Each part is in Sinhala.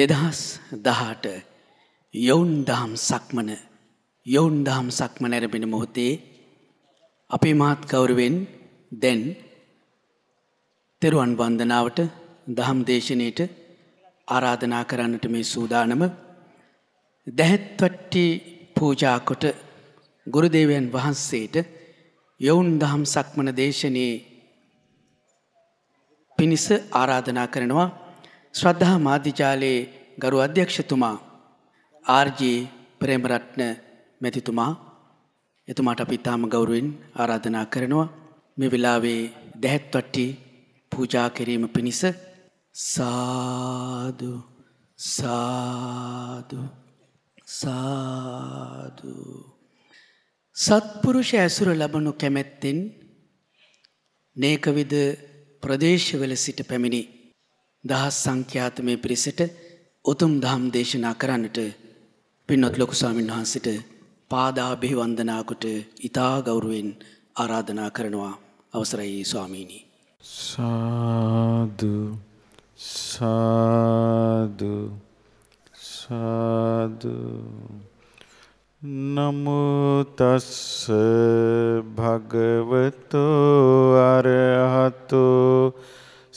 දෙදහස් දහට යොවුන්දාම් සක්මන යොවුන්දාම් සක්ම නැරබෙන මොහොතේ අපේ මාත් ගෞරුවෙන් දැන් තෙරුවන් වන්දනාවට දහම් දේශනයට ආරාධනා කරන්නට මේ සූදානම දැහැත්වට්ටි පූජාකොට ගුරුදේවයන් වහන්සේට යොවුන් දහම් සක්මන දේශනයේ පිණිස ආරාධනා කරනවා ශ්‍රද්ධා මාධ්‍යජාලයේ ගරු අධ්‍යක්ෂතුමා ආර්ජී ප්‍රේමරත්න මැතිතුමා එතුමාට අපි ඉතාම ගෞරුවෙන් ආරාධනා කරනවා මේ වෙලාවේ දැහැත්වට්ටි පූජා කිරීම පිණිස සාදු සාදු සාදු සත්පුරුෂ ඇසුර ලබනු කැමැත්තෙන් නේකවිද ප්‍රදේශවල සිට පැමිණි දහස් සංඛ්‍යාත මේ පිරිසට උතුම් දහම් දේශනා කරන්නට පින්වත් ලොකු ස්වාමීන් වහන්සේට පාදාභි වන්දනාකට ඊතා ගෞරවයෙන් ආරාධනා කරනවා අවසරයි ස්වාමීනි සාදු සාදු සාදු නමෝ තස්ස භගවතෝ අරහතෝ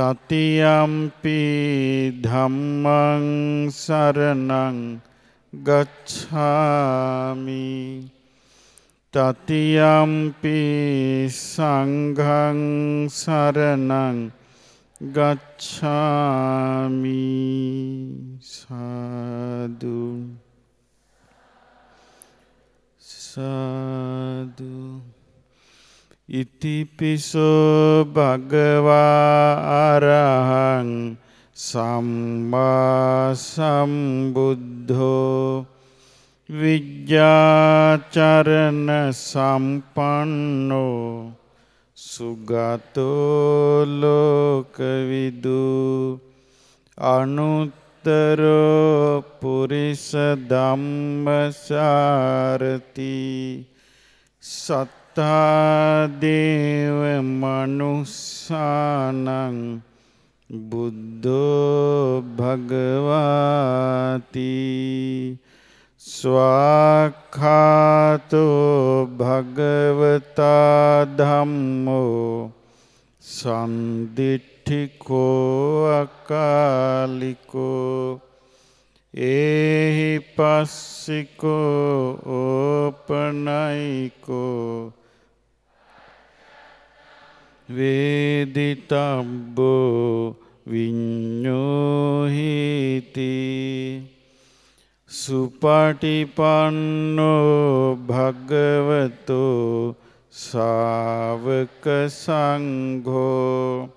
තතියම්පි ධම්මං සරණං ගච්ඡාමි තතියම්පි සංඝං සරණං ගච්ඡාමි සාදු සාදු ඉතිපිසෝ භගවා අරහං සම්මා සම්බුද්ධෝ විද්‍යාචරණ සම්පන්නෝ සුගතෝ ලෝකවිදු අනුත්තරෝ පුරිස ධම්මසාරති සත් යථාදේව මනුස්සානං බුද්ධෝ භගවාති ස්වාක්ඛාතෝ භගවතා ධම්මෝ සම්දිට්ඨිකෝ අකාලිකෝ ඒහි පස්සිකෝ ඕපනයිකෝ වේදිතබ්බෝ විඤ්ඤෝහිති සුපටිපන්නෝ භගවතෝ ශාවක සංඝෝ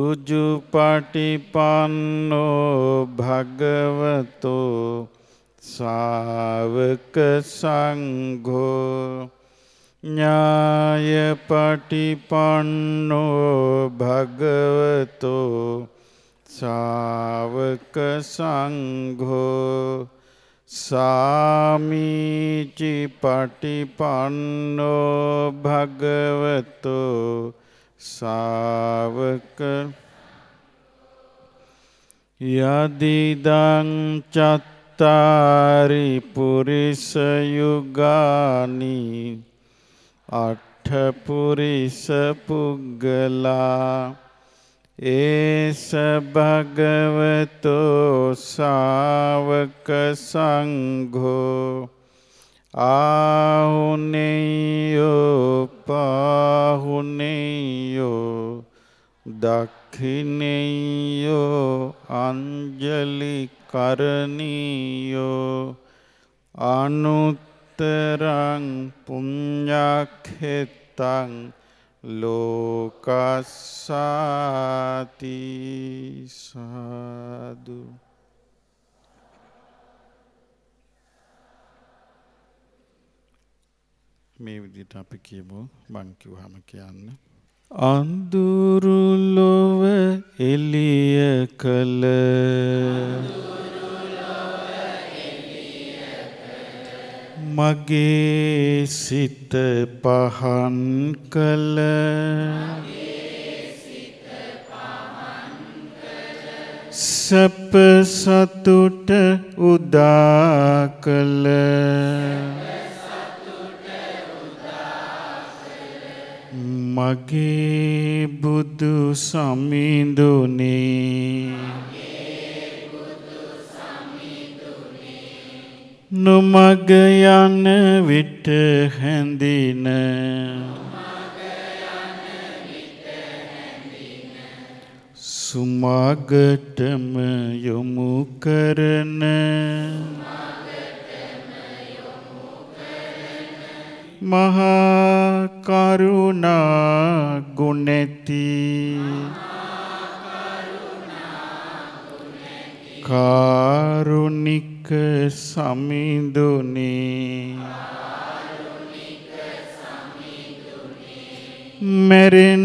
උජුපටිපන්නෝ භගවතෝ ශාවක සංඝෝ ඥාය පටිපන්නෝ භගවතෝ සාවක සංඝෝ සාමීචි පටිපන්නෝ භගවතෝ සාවක යදිදං චත්තාරි පුරිස යුගානී අටපුරිස පුග්ගලා ඒස භගවතෝ සාවක සංඝෝ ආහුනේයෝ පාහුනේයෝ දක්ඛිනේයෝ අංජලි කරණීයෝ අනුත් එතරං පුඤ්ඤක්හෙත්තං ලෝකස්සාති සාදු මේ විදිහට අපි කියමු මං කිව්වහම කියන්න අඳුරු ලොව එළිය කළ අඳුරු මගේ සිත පහන් කළ සැප සතුට උදා කළ මගේ බුදු සමිඳුනේ නොමග යන විට හැඳින සුමාගටම යොමු කරන මහා කරුණා ගුණැති මහා කාරුණික සමිඳුනේ මැරෙන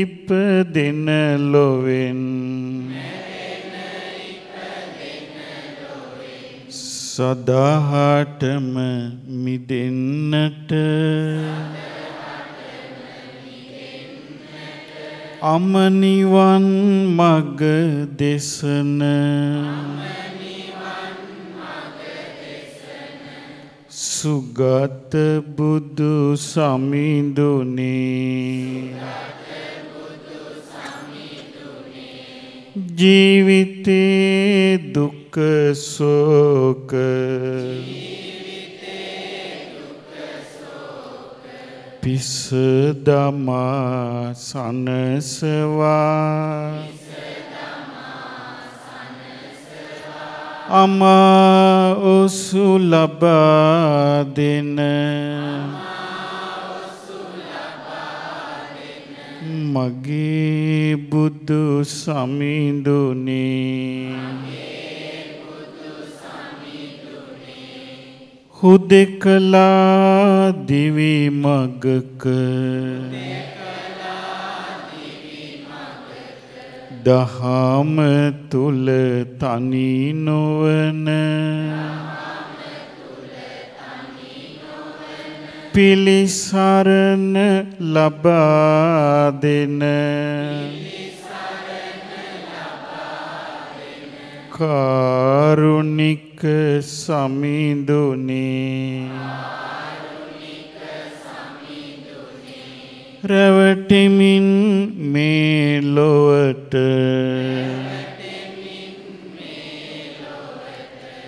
ඉපදෙන ලොවෙන් සදාහටම මිදෙන්නට සදාහටම මිදෙන්නට අමනිවන් මග දෙසන සුගත බුදු සමිඳුනේ ජීවිතේ දුක්ක සෝක ජීවිතේ පිස දමා සනසවා අමා උසු ලබා දෙන මගේ බුදු සමිඳුනේ හුදෙකලා දිවි මගක දහම තුල තනි නොවන පිලිසරණ ලබා දෙන කාරුණික ආධුනික සමිඳුනේ රැවටිමින් මේ ලොවට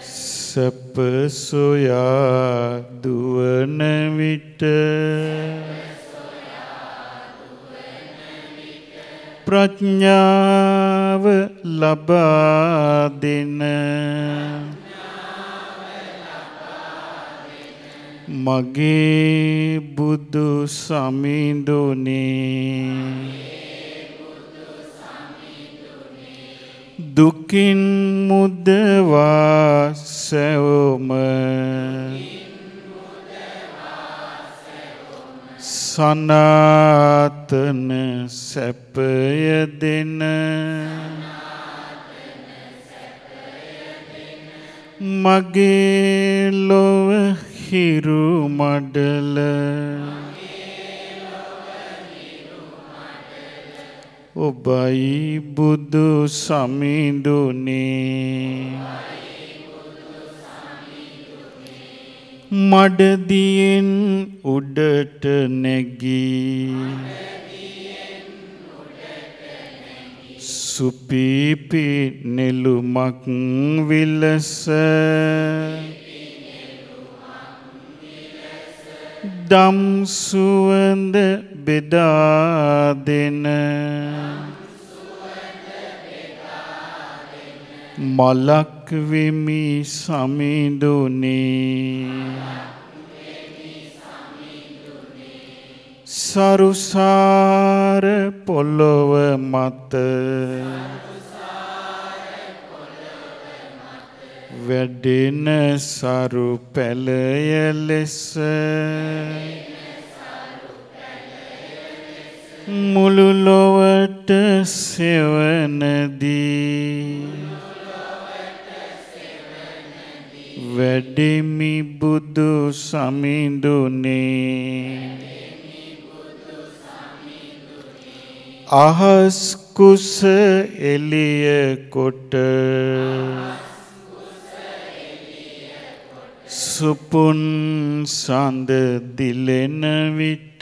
සැප සොයා දුවන විට ප්‍රඥාව ලබා දෙන මගේ බුදු සමිඳුනේ දුකින් මුදවා සැවම සනාතන සැපය දෙන මගේ ලොව හිරු මඩල ඔබයි බුදු සමිඳුනේ මඩදියෙන් උඩට නැගී සුපීපි නෙළුමක් විලස දම් සුවඳ බෙදා දෙන මලක් වෙමි සමිඳුනේ සරුසාර පොළොව මත වැඩෙන සරු පැලය ලෙස මුළු ලොවට සෙවනදී වැඩෙමි බුදු සමිඳුනේ අහස් කුස එළිය කොට සුපුන් සඳ දිලෙන විට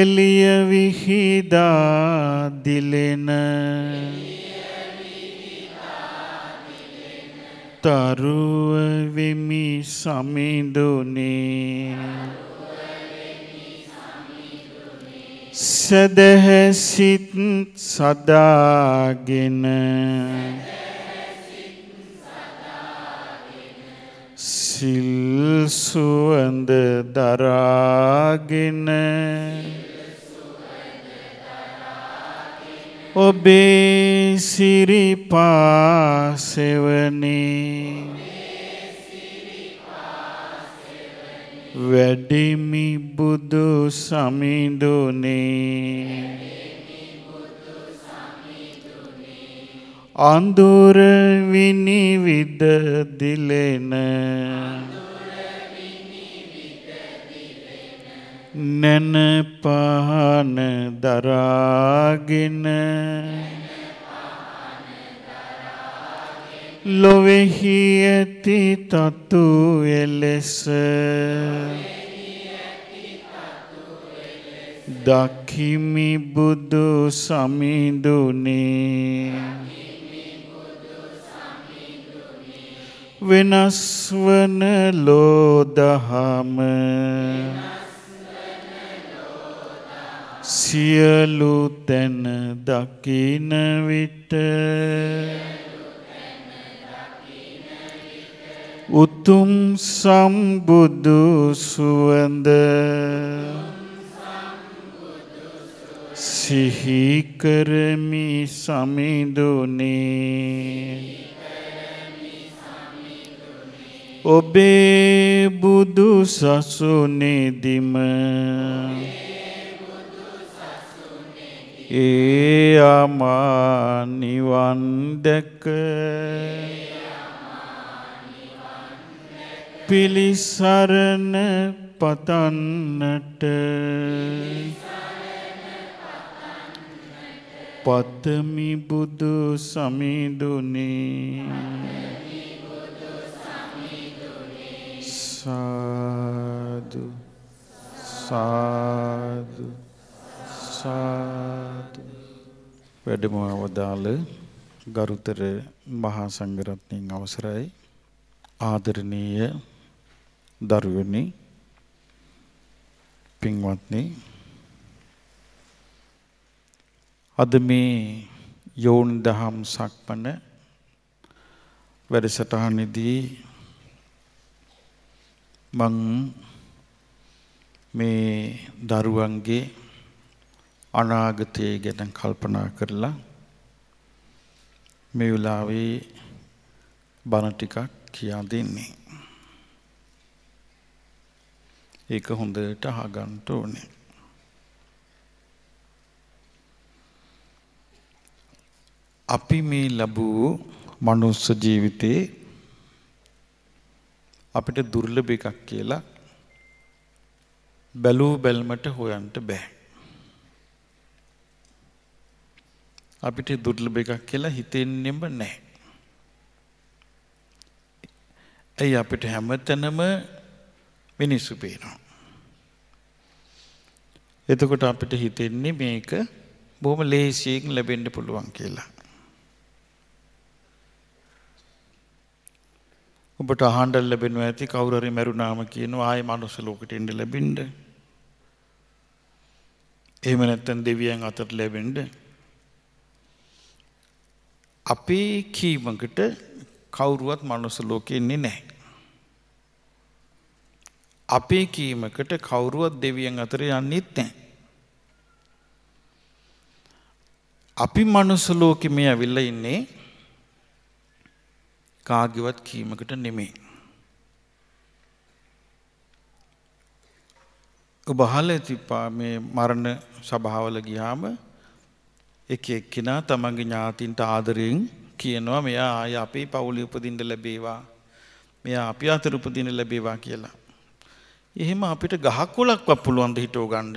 එලිය විහිදා දිලෙන තරුව වෙමි සමිඳුනේ සදහැසිත් සදාගෙන සදහැසිත් සදාගෙන සිල් සුවඳ දරාගෙන ඔබේ සිරිපාසෙවනේ වැඩිමි බුදු සමිඳුනේ අඳුර විනිවිද දිලෙන නැන පහන දරාගෙන ලොවෙහි ඇති තතු එලෙස දකිමි බුදු සමිඳුනේ වෙනස් වන ලෝ දහම සියලු තැන දකින විට උතුම් සම්බුදු සුවඳ සිහි කරමි සමිඳුනේ ඔබේ බුදු සසුනේදිම ඒ අමා නිවන් දැක පිලිසරණ පතන්නට පතමි බුදු සමිඳුනේ සාදු සාදු සාදු වැඩම අවදාළ ගරුතර මහා සංඝරත්නයන් අවසරයි ආදරණීය දරුවනි පින්වත්නි අද මේ යෝන් දහම් සක්මන වැඩසටහනේදී මං මේ දරුවන්ගේ අනාගතය ගැන කල්පනා කරලා මේ වෙලාවේ බණ ටිකක් කියා දෙන්නේ. ඒක හොඳට අහගන්න ඕනේ. අපි මේ ලැබූ මනුස්ස ජීවිතේ අපිට දුර්ලභ එකක් කියලා බැලූ බැල්මට හොයන්ට බෑ. අපිට දුර්ලභ එකක් කියලා හිතෙන්නෙම නැහැ. ඇයි අපිට හැමතැනම මිනිස්සු පේනවා. එතකොට අපිට හිතෙන්නේ මේක බොහොම ලේසියෙන් ලැබෙන්න පුළුවන් කියලා. ඔබට අහන්ඩල් ලැබෙනු ඇති කවුරරි මැරුණාම කියනු ආය මනුස ලෝකට එන්ඩ ලැබින්ඩ. එහෙම නැත්තැන් දෙවියන් අතට ලැබෙන්ඩ. අපේ කීමකට කවුරුවත් මනුස ලෝකෙන්නේ නෑ. අපේ කීමකට කවුරුවත් දෙවියන් අතර යන්නෙත් නෑ. අපි මනුස ලෝකෙ මේ ඇවිල්ල ඉන්නේ කාගවත් කීමකට නෙමේ. ඔබහල ඇතිපා මේ මරණ සභාවල ගිහාම එක එක්කෙනා තමන්ගේ ඥාතින්ට ආදරයෙන් කියනවා මෙයා ආය අපේ පවුලි උපදින්ට ලැබේවා මෙයා අපි අතර උපදින ලැබේවා කියලා. එහෙම අපිට ගහක් කොලක්වත් පුළුවන්ද හිටෝ ගණ්ඩ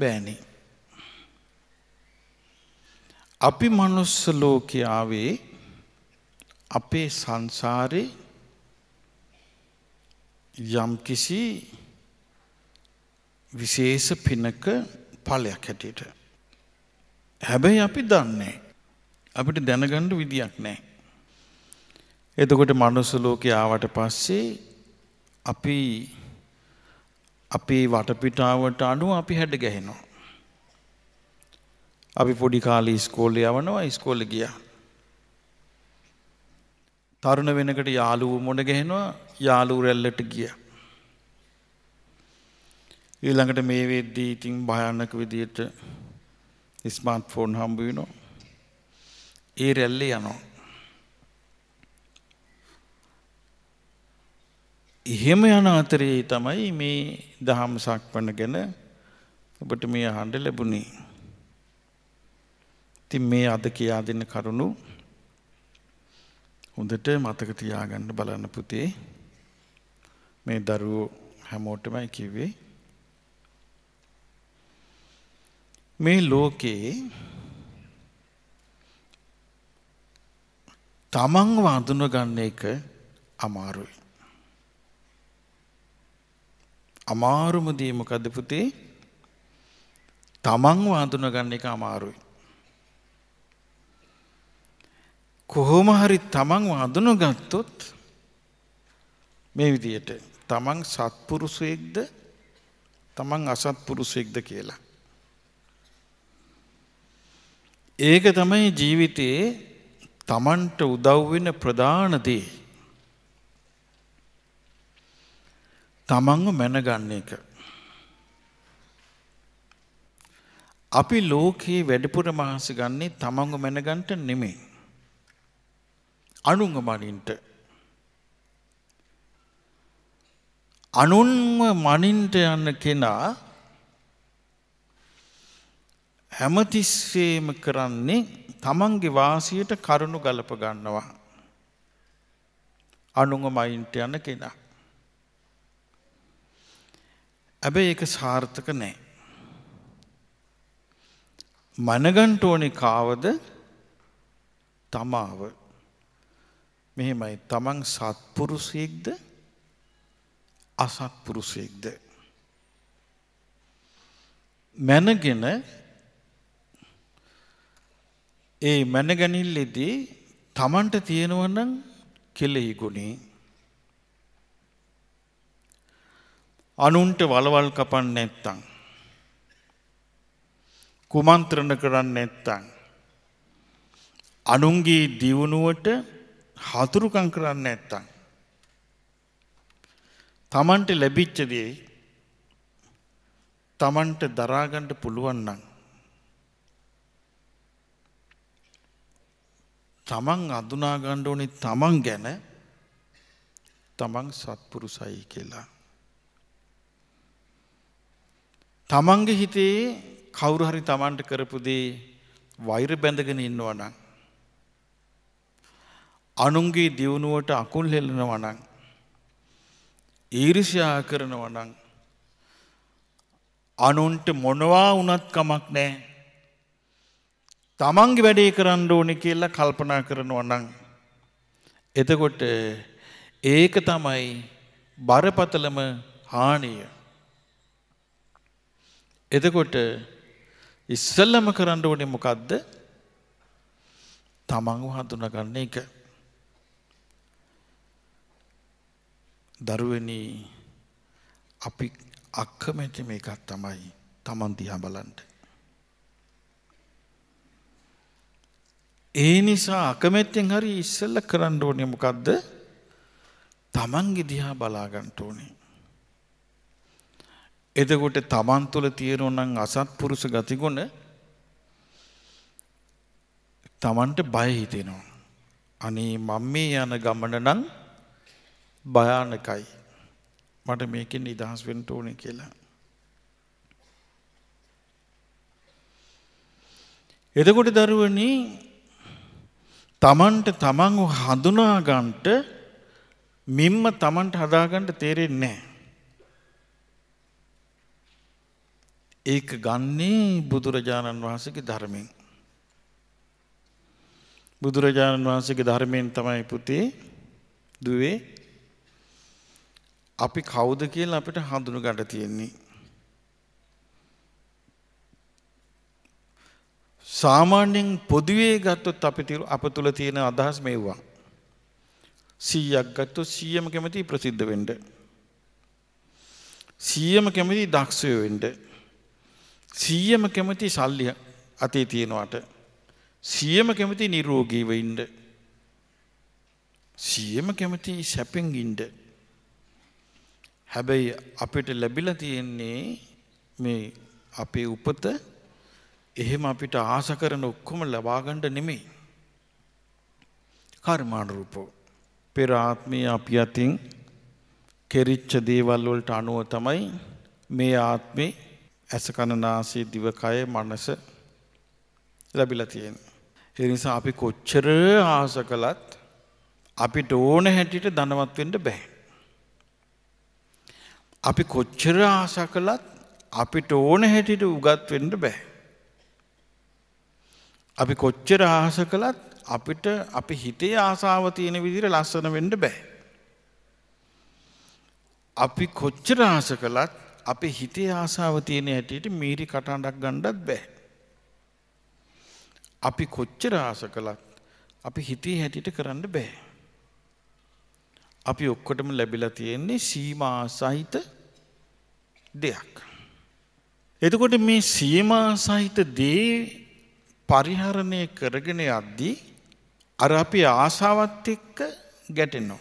බෑනේ අපි මනුස්ස ලෝකේ ආවේ අපේ සංසාරේ යම්කිසි විශේෂ පිනක ඵලයක් හැටියට. හැබැයි අපි දන්නේ අපිට දැනගන්න විදියක් නැහැ. එතකොට මනුස්ස ලෝකේ ආවට පස්සේ අපි අපේ වටපිටාවට අනුව අපි හැඩ ගැහෙනවා. අපි පොඩි කාලේ ඉස්කෝලේ යවනවා ඉස්කෝලේ ගියා. තරුණ වෙනකට යාළුවෝ මොඩ ගහනවා යාළුවෝ රැල්ලට ගියා. ඊළඟට මේ වෙද්දී ඉතින් භයානක විදියට ස්මාර්ට් ෆෝන් හම්බ වෙනවා. ඒ රැල්ලේ යනවා. එහෙම යන අතරේ තමයි මේ දහම් සක්මන ගැන ඔබට මේ අහන්න ලැබුණේ. ඉතින් මේ අද කියා දෙන්න කරුණු හොඳට මතක තියාගන්න බලන්න පුතේ. මේ දරුවෝ හැමෝටමයි කිව්වේ. මේ ලෝකේ තමන්ව අඳුනගන්න එක අමාරුයි. අමාරුම දේ මොකද්ද පුතේ? තමන්ව අඳුනගන්න එක අමාරුයි. කොහොම හරි තමන්ව අඳුනගත්තොත් මේ විදියට තමන් සත්පුරුෂයෙක්ද තමන් අසත්පුරුෂයෙක්ද කියලා. ඒක තමයි ජීවිතයේ තමන්ට උදව් වෙන ප්‍රධාන දේ. තමන්ව මැනගන්න එක. අපි ලෝකේ වැඩිපුර මහන්සි ගන්නේ තමන්ව මැනගන්න නෙමෙයි. අනුන්ව මනින්ට අනුන්ම මනින්ට යන්න කෙනා හැමතිස්සේම කරන්නේ තමන්ගේ වාසියට කරුණු ගලප ගන්නවා. අනුව මයින්ට යන කෙනා. ඇබැ ඒක සාර්ථක නෑ. මනගන්ටෝනි කාවද තමාව. මෙහෙමයි තමන් සත්පුරුෂයෙක්ද අසත්පුරුෂයෙක්ද මැනගෙන ඒ මැනගැනිල්ලෙදී තමන්ට තියෙනවනම් කෙලෙහි ගුණේ අනුන්ට වලවල් කපන්න නැත්තං කුමන්ත්‍රණ කරන්න නැත්තං අනුන්ගේ දියුණුවට හතුරුකම් කරන්න නැත්තං. තමන්ට ලැබිච්චදේ තමන්ට දරාගණ්ඩ පුළුවන්නන්. තමන් අදුනාගණ්ඩ ඕනි තමන් ගැන තමන් සත්පුරු සයි කියලා. තමන්ගේ හිතේ කවුරුහරි තමන්ට කරපුදේ වෛර බැඳගෙන ඉන්නවනම් අනුන්ගේ දියුණුවට අකුල් හෙලනවනං. ඊරිසියා කරනවනං. අනුන්ට මොනවා වනත් කමක් නෑ. තමන්ගේ වැඩේ කරන්න ඕනෙ කියලා කල්පනා කරනවනං. එතකොට ඒක තමයි බරපතලම හානිය. එතකොට ඉස්සල්ලම කරන්න ඕනේ මොකක්ද තමන්ව හඳුනගන්න එක. දරුවනී අපි අක්කමැති මේකක් තමයි තමන් දිහා බලන්න. ඒ නිසා අකමැත්තෙන් හරි ඉස්සෙල්ල කරන්න ඕනේ මොකද්ද? තමන්ගේ දිහා බලා ගන්න ඕනේ. එතකොට තමන් තුළ තියෙනවනම් අසත්පුරුෂ ගතිගුණ තමන්ට බය හිතෙනවා. අනේ මම මේ යන ගමන නම් භයානකයි. මට මේකෙන් නිදහස් වෙන්න ඕනේ කියලා. එතකොට දරුවනි තමන්ට තමන් හඳුනා ගන්නට මිම්ම තමන්ට හදා ගන්න තේරෙන්නේ නැහැ. ඒක ගන්නේ බුදුරජාණන් වහන්සේගේ ධර්මයෙන්. බුදුරජාණන් වහන්සේගේ ධර්මයෙන් තමයි පුතේ දුවේ අපි කවුද කියලා අපිට හඳුනු ගන්න තියෙන්නේ. සාමාන්‍යයෙන් පොදුවේ ගත්තොත් අපි අප තුල තියෙන අදහස් මේවා. 100ක් ගත්තොත් 100ම කැමති ප්‍රසිද්ධ වෙන්න. 100ම කැමති දක්ෂය වෙන්න. 100ම කැමති සල්ලි අතේ තියෙනවට. 100ම කැමති නිරෝගීව ඉන්න. 100ම කැමති සැපෙන් ඉන්න. හැබැයි අපිට ලැබිලා තියෙන්නේ මේ අපේ උපත එහෙම අපිට ආස කරන ඔක්කොම ලබා ගන්න නෙමෙයි. කර්මානුරූපව පෙර ආත්මයේ අපි අතින් කෙරිච්ච දේවල් වලට අනුව තමයි මේ ආත්මේ ඇස කන නාසය දිවකය මනස ලැබිලා තියෙන්නේ. ඒ නිසා අපි කොච්චර ආස කළත් අපිට ඕන හැටියට ධනවත් වෙන්න බෑ. අපි කොච්චර ආස කළත් අපිට ඕන හැටියට උගත් වෙන්න බෑ. අපි කොච්චර ආස කළත් අපිට අපි හිතේ ආසාව තියෙන විදිහට ලස්සන වෙන්න බෑ. අපි කොච්චර ආස කළත් අපේ හිතේ ආසාව තියෙන හැටියට මීරි කටහඬක් ගන්නවත් බෑ. අපි කොච්චර ආස කළත් අපි හිතේ හැටියට කරන්න බෑ. අපි ඔක්කොටම ලැබිලා තියෙන්නේ සීමා සහිත දෙයක්. එතකොට මේ සීමා සහිත දේ පරිහරණය කරගෙන යද්දී අර අපි ආසාවත් එක්ක ගැටෙනවා.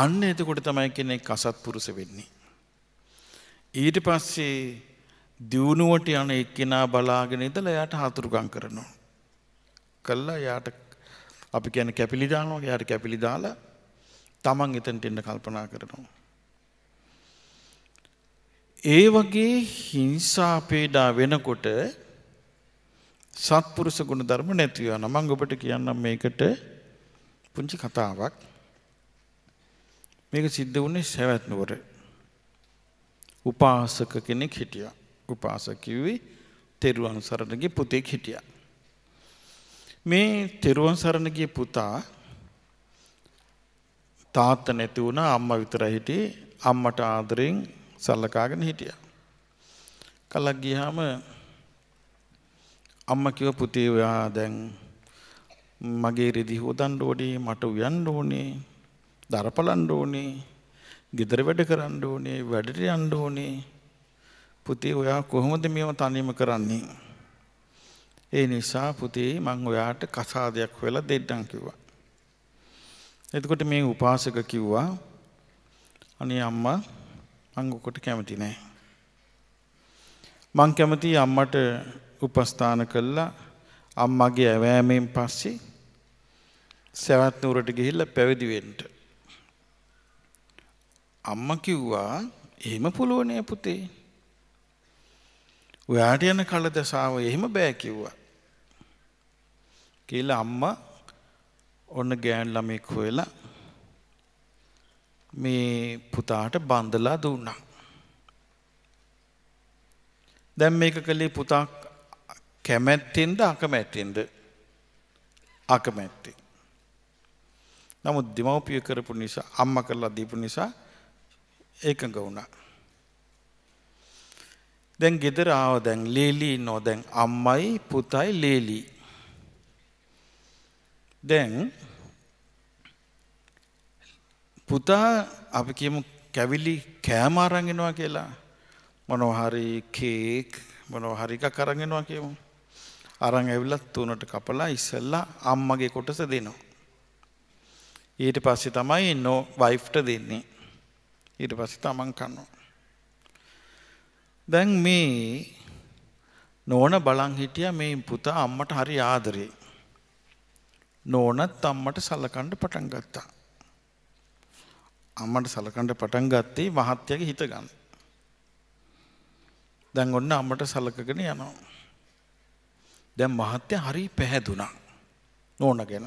අන්න එතකොට තමයි කෙනෙක් අසත්පුරුෂ වෙන්නේ. ඊට පස්සේ දියුණුවට යන එක්කෙනා බලාගෙන ඉඳලා එයාට හතුරුකම් කරනවා. කළා එයාට අපි කියන්නේ කැපිලි දානවා. එයාට කැපිලි දාලා තමන් එතැන්ට එන්න කල්පනා කරනවා. ඒ වගේ හිංසාපේඩා වෙනකොට සත්පුරුස ගුණ ධර්ම නැතිව නමං ඔබට කියන්නම් මේකට පුංචි කතාවක් මේක සිද්ධ වුණේ සැවැත්නුවර උපාසක කෙනෙක් හිටියා උපාසක කිව්වේ තෙරුවන් සරණගේ පුතෙක් හිටියා මේ තෙරුවන් සරණගේ පුතා තාත්ත නැති වුණා අම්මා විතරයි හිටියේ අම්මට ආදරෙන් සල්ලකාගෙන හිටියා කලක් ගියාම අම්මා කිව්ව පුතේ ඔයා දැන් මගේ රෙදි හොදන්න ඕනේ මට උයන්න ඕනේ දරපලන්න ඕනේ ගෙදර වැඩ කරන්න ඕනේ වැඩට යන්න ඕනේ පුතේ ඔයා කොහොමද මේව තනියම කරන්නේ ඒ නිසා පුතේ මං ඔයාට කසාදයක් වෙලා දෙන්නම් කිව්වා එතකොට මේ උපාසක කිව්වා අනේ අම්මා මං ඔකට කැමති නෑ. මං කැමති අම්මට උපස්ථාන කළා අම්මගේ ඇවෑමෙන් පස්සේ සැවැත් නුවරට ගිහිල්ලා පැවිදි වෙන්න. අම්මා කිව්වා එහෙම පුළුවන් නෑ පුතේ. ඔයාට යන කල දසාව එහෙම බෑ කිව්වා. කියලා අම්මා ඔන්න ගෑන් ළමෙක් හොයලා මේ පුතාට බන්දලා දුන්නා. දැන් මේක කළේ පුතා කැමැත්තෙන්ද අකමැත්තෙන්ද? අකමැත්තෙන්. නමුත් දෙමව්පිය කරපු නිසා අම්මා කරලා දීපු නිසා ඒකඟ වුණා. දැන් ගෙදර ආව දැන් ලේලි ඉන්නවා දැන් අම්මයි පුතයි ලේලි දැන් පුතා අපි කියමු කැවිලි කෑම අරන් එනවා කියලා මොනවා හරි කේක් මොනවා හරි එකක් අරන් එනවා කියමු අරන් ඇවිල්ලා තුනට කපලා ඉස්සෙල්ලා අම්මගේ කොටස දෙනවා ඊට පස්සේ තමයි නෝ වයිෆ්ට දෙන්නේ ඊට පස්සේ තමන් කනවා දැන් මේ නෝන බලන් හිටියා මේ පුතා අම්මට හරි ආදරේ නෝනත් අම්මට සලකන්න පටන් ගත්තා. අම්මට සලකන්න පටන් ගත්තේ මහත්තයාගේ හිත ගන්න. දැන් ඔන්න අම්මට සලකගෙන යනවා. දැන් මහත්තයා හරි පැහැදුනා. නෝන ගැන.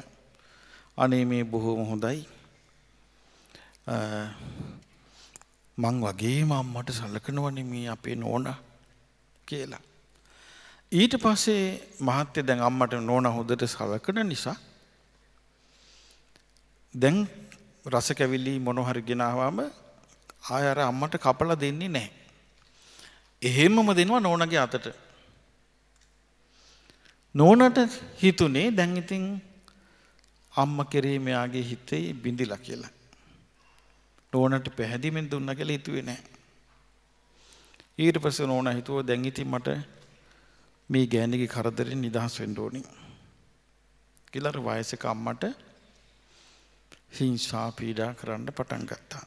අනේ මේ බොහොම හොඳයි. මං වගේම අම්මට සලකනවනේ මේ අපේ නෝනා කියලා. ඊට පස්සේ මහත්තය දැන් අම්මට නෝන හොදට සලකන නිසා දැන් රස කැවිලි මොන හරි ගෙනාවාම ආය අර අම්මට කපලා දෙන්නේ නැහැ. එහෙමම දෙනවා නෝනගේ අතට. නෝනට හිතුනේ දැන් ඉතින් අම්ම කෙරේ මෙයාගේ හිතේ බිඳිලා කියලා. නෝනට පැහැදිලිමින් දුන්න කියලා හිතුවේ නැහැ. ඊට පස්සේ නෝන හිතුවා දැන් ඉතින් මට මේ ගෑණිගේ කරදරෙන් නිදහස් වෙන්න ඕනේ. කියලා වයසක අම්මට හිංසා පීඩා කරන්න පටන් ගත්තා.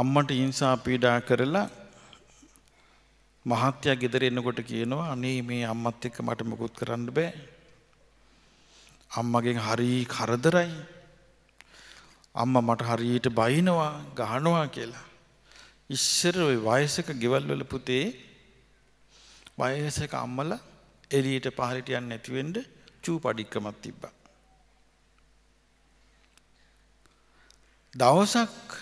අම්මට හිංසා පීඩා කරලා මහත්තයා ගෙදර එනකොට කියනවා අනේ මේ අම්මත් එක්ක මට මොකුත් කරන්න බෑ. අම්මගෙන් හරි කරදරයි. අම්මා මට හරියට බයිනවා, ගහනවා කියලා. ඉස්සර ওই වයසක ගෙවල් වල පුතේ වයසක අම්මලා එළියට පහළට යන්න නැති වෙන්න චූපඩික්කමක් තිබ්බා. දවසක්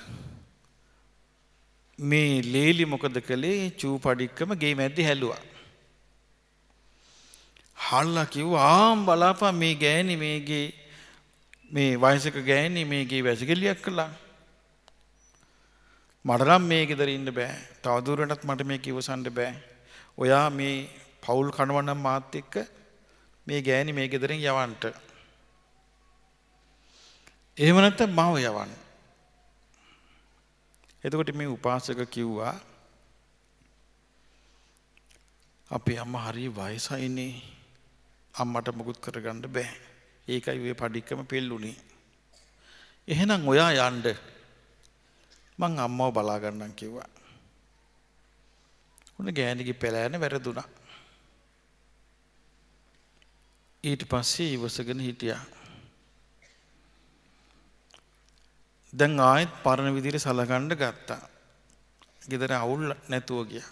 මේ ලේලි මොකද කළේ චූපඩික්කම ගේ මැද්දි හැලුවා. හල්ලා කිව්වා ආම් බලාපා මේ ගෑණි මේගේ මේ වයසක ගෑණි මේගේ වැසිකිලියක් කළා. මට නම් මේ ගෙදර ඉන්න බෑ. තව දුරටත් මට මේක ඉවසන්න බෑ. ඔයා මේ පවුල් කනවා නම් මාත් එක්ක මේ ගෑණි මේ ගෙදරින් යවන්න. එහෙම නැත්නම් මාව යවන්න. එතකොට මේ උපාසක කිව්වා අපේ අම්ම හරි වයසයිනේ අම්මට මුකුත් කරගන්න බෑ. ඒකයි ඔය පඩික්කම පෙල්ලුනේ. එහෙනම් ඔයා යන්න මං අම්මව බලා ගන්නම් කිව්වා. උන ගෑණිගේ පෙළෑන වැරදුනා. ඊට පස්සේ ඉවසගෙන හිටියා. දැන් ආයෙත් පරණ විදිහට සලකන්න ගත්තා. ගෙදර අවුල් නැතුව ගියා.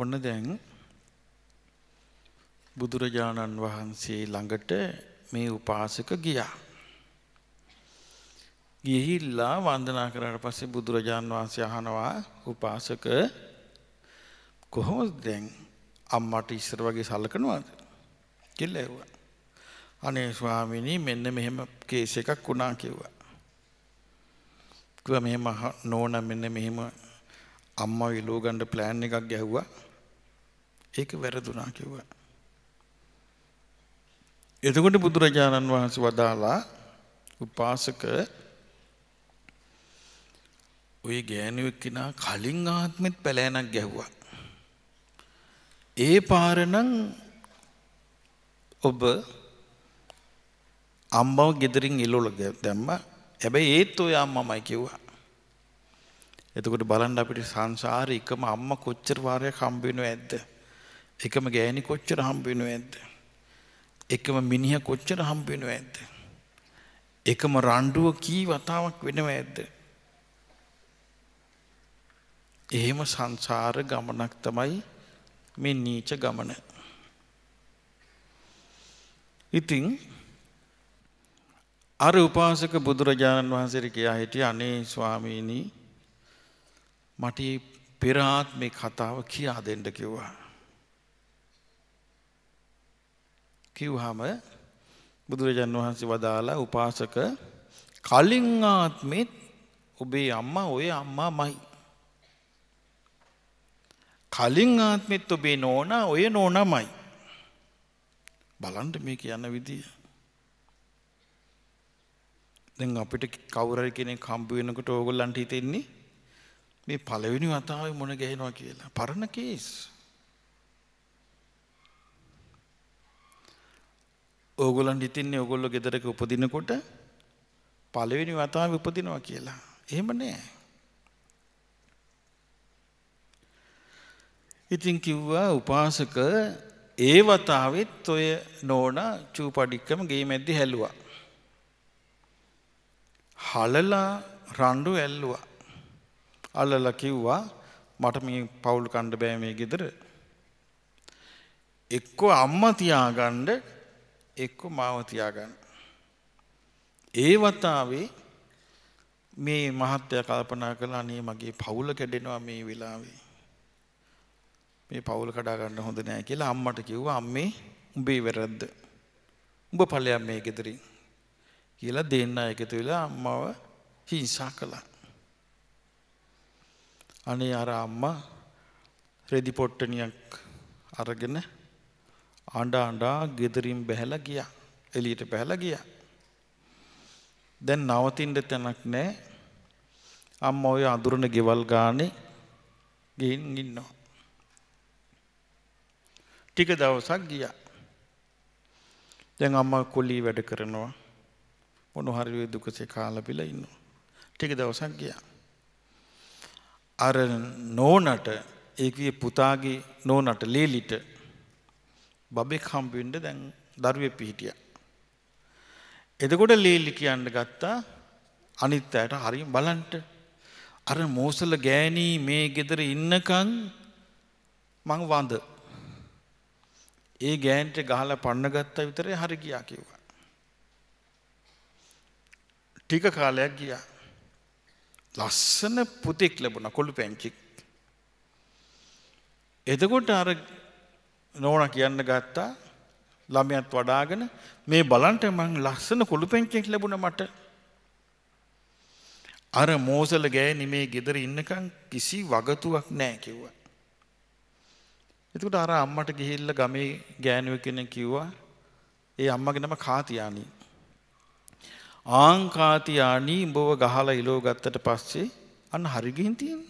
ඔන්න දැන් බුදුරජාණන් වහන්සේ ළඟට මේ උපාසක ගියා. ගිහිල්ලා වන්දනා කරාට පස්සේ බුදුරජාණන් වහන්සේ අහනවා උපාසක කොහොමද දැන් අම්මට ඉස්සර වගේ සලකනවද කියලා ඇහුවා. අනේ ස්වාමීනි මෙන්න මෙහෙම කේස් එකක් වුණා කිව්වා. කිව්වා මෙහෙම නෝනා මෙන්න මෙහෙම අම්මා විලෝ ගන්න ප්ලෑන් එකක් ගැහුවා. ඒක වැරදුනා කිව්වා. එතකොට බුදුරජාණන් වහන්සේ වදාලා උපාසක ওই ගෑනුවෙක් කෙනා කලින් ආත්මෙත් පැලෑනක් ගැහුවා. ඒ පාරනම් ඔබ අම්බව ගෙදරින් එලොල දැම්මා හැබැයි ඒත් ඔය අම්මමයි කිව්වා. එතකොට බලන්න අපිට සංසාරේ එකම අම්මා කොච්චර වාරයක් හම්බ වෙනව ඇද්ද? එකම ගෑණි කොච්චර හම්බ වෙනව ඇද්ද? එකම මිනිහා කොච්චර හම්බ වෙනව ඇද්ද? එකම රණ්ඩුව කී වතාවක් වෙනව ඇද්ද? එහෙම සංසාර ගමනක් තමයි මේ නීච ගමන. ඉතින් අර උපාසක බුදුරජාණන් වහන්සේට කියා හිටිය අනේ ස්වාමීනී මට පෙර ආත්මේ කතාව කියා දෙන්න කිව්වා. කිව්වහම බුදුරජාණන් වහන්සේ වදාලා උපාසක කලින් ආත්මෙත් ඔබේ අම්මා ඔය අම්මාමයි. කලින් ආත්මෙත් ඔබේ නෝනා ඔය නෝනාමයි. බලන්න මේ කියන්න විදිය. දැන් අපිට කවුරු හරි කෙනෙක් හම්බ වෙනකොට ඕගොල්ලන්ට හිතෙන්නේ මේ පළවෙනි වතාවේ මොන ගහනවා කියලා. පරණ කේස්. ඕගොල්ලන්ට හිතන්නේ ඕගොල්ලෝ ගෙදරක උපදිනකොට පළවෙනි වතාවේ උපදිනවා කියලා. එහෙම නෑ. ඉතින් කිව්වා උපාසක ඒ වතාවෙත් ඔය නෝනා චූපඩික්කම ගේ මැද්දේ හැලුවා. හලලා රණ්ඩු ඇල්ලුවා. අල්ලලා කිව්වා මට මේ පවුල් කණ්ඩ බෑ මේ ගෙදර. එක්කෝ අම්මා තියාගන්න එක්කෝ මාව තියාගන්න. ඒ වතාවේ මේ මහත්තයා කල්පනා කළා නේ මගේ පවුල කැඩෙනවා මේ වෙලාවේ. මේ පවුල කඩා ගන්න හොඳ නෑ කියලා අම්මට කිව්වා අම්මේ උඹේ වැරද්ද. උඹ ඵලයක් මේ ගෙදරින්. කියලා දෙන්න එකතු වෙලා අම්මව හිංසා කළා. අනේ අර අම්මා රෙදි පොට්ටනියක් අරගෙන අඬ අඬා ගෙදරින් බැහැලා ගියා. එළියට බැහැලා ගියා. දැන් නවතින්න තැනක් නැහැ. අම්මා ඔය අඳුරන ගෙවල් ගානේ ගිහින් ඉන්නවා. ටික දවසක් ගියා. දැන් අම්මා කුලී වැඩ කරනවා. මොන හරිුවේ දුකසේ කාලපිල ඉන්නවා. ටික දවසක් ගියා. අර නෝනට ඒකගේ පුතාගේ නෝනට ලේලිට බබෙක් හම්බෙන්ට දැන් දරුව පිහිටිය. එතකොට ලේලි කියන්න ගත්තා අනිත් අයට හරිම් බලන්ට අර මෝසල ගෑනී මේ ගෙදර ඉන්නකං මං වඳ. ඒ ගෑන්ට ගහල පන්න ගත්තා විතරේ හරි ගියා කිව්වා. ටික කාලයක් ගියා. ලස්සන පුතෙක් ලැබුණ කොළු පැංචික්. එතකොට අර නෝන කියන්න ගත්තා ළමයත් වඩාගෙන මේ බලන්ට මං ලස්සන කොළු පැංචෙක් ලැබුණ මට. අර මෝසල ගෑනි මේ ගෙදර ඉන්නකම් කිසි වගතුවක් නෑ කිව්වා. එතකොට අර අම්මට ගිහිල්ලා ගමේ ගෑනුව කෙනෙක් කිව්වා ඒ අම්මගේ නම කාතියානී. ආංකාතියානී උඹව ගහලා ඉලෝ ගත්තට පස්සේ අන්න හරිගින් තියෙන.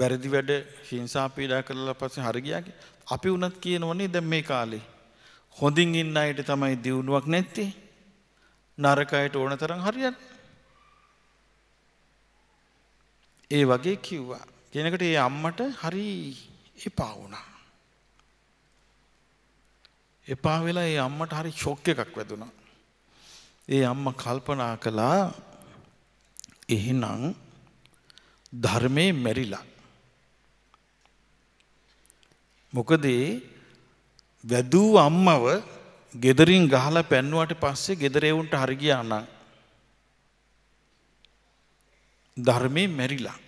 වැරදි වැඩ හිංසා පීඩා කරලා පස්සේ හරි ගියා අපි උනත් කියනවනේ දැන් මේ කාලේ හොඳින් ඉන්න අයට තමයි දියුණුවක් නැත්තේ. නරකයට ඕන තරම් හරියන්නේ. ඒ වගේ කිව්වා. කෙනෙකුට ඒ අම්මට හරි එපා වුණා. එපා වෙලා ඒ අම්මට හරි ෂොක් එකක් වැදුනා. ඒ අම්මා කල්පනා කළා එහෙනම් ධර්මයේ මෙරිලා. මොකද වැදූ අම්මව gederin ගහලා පැන්නුවට පස්සේ gedere උන්ට හරි ගියා නම් ධර්මයේ මෙරිලා.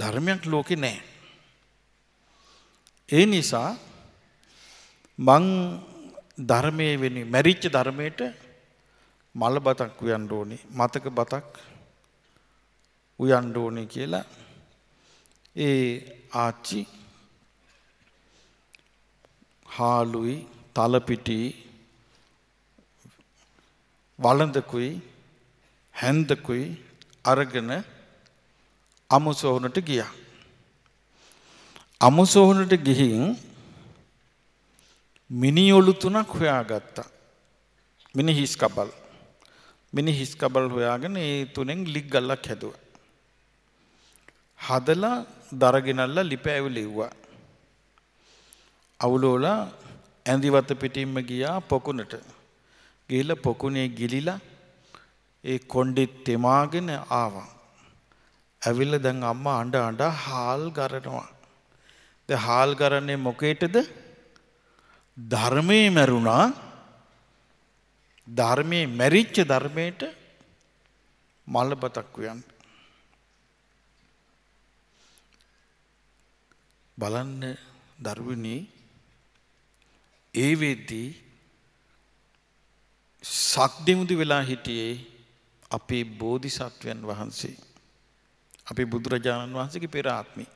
ධර්මයක් ලෝකේ නැහැ. ඒ නිසා මං ධර්මය වෙන මැරිච්ච ධර්මයට මල බතක් උයන්ඩ ඕනේ මතක බතක් උයන්ඩ ඕනේ කියලා ඒ ආච්චි හාලුයි තලපිටි වළඳකුයි හැන්දකුයි අරගෙන අමුසෝහනට ගියා. අමුසෝහනට ගිහින් මිනිඔලු තුනක් හොයාගත්තා. මිනි හිස්කබල්. මිනි හිස්කබල් හොයාගෙන ඒ තුනෙන් ලික් ගල්ලක් හැදුව. හදලා දරගෙනල්ලා ලිප ඇවිලිව්වා. අවුලෝල ඇඳිවත පිටින්ම ගියා පොකුණට. ගිහිල්ලා පොකුණේ ගිලිලා ඒ කොණ්ඩෙත් තෙමාගෙන ආවා. ඇවිල්ලා දැන් අම්මා අඬ අඬ හාල් ගරනවා. දැන් හාල් ගරන්නේ මොකේටද? ධර්මයේ මැරුණා ධර්මයේ මැරිච්ච ධර්මයට මල්ලබතක් වයන්. බලන්න දර්වනී ඒ වෙද්දී සක්දෙමුදු වෙලා හිටියේ අපේ බෝධිසත්වයන් වහන්සේ. අපි බුදුරජාණන් වහන්සේගේ පෙර ආත්මේ.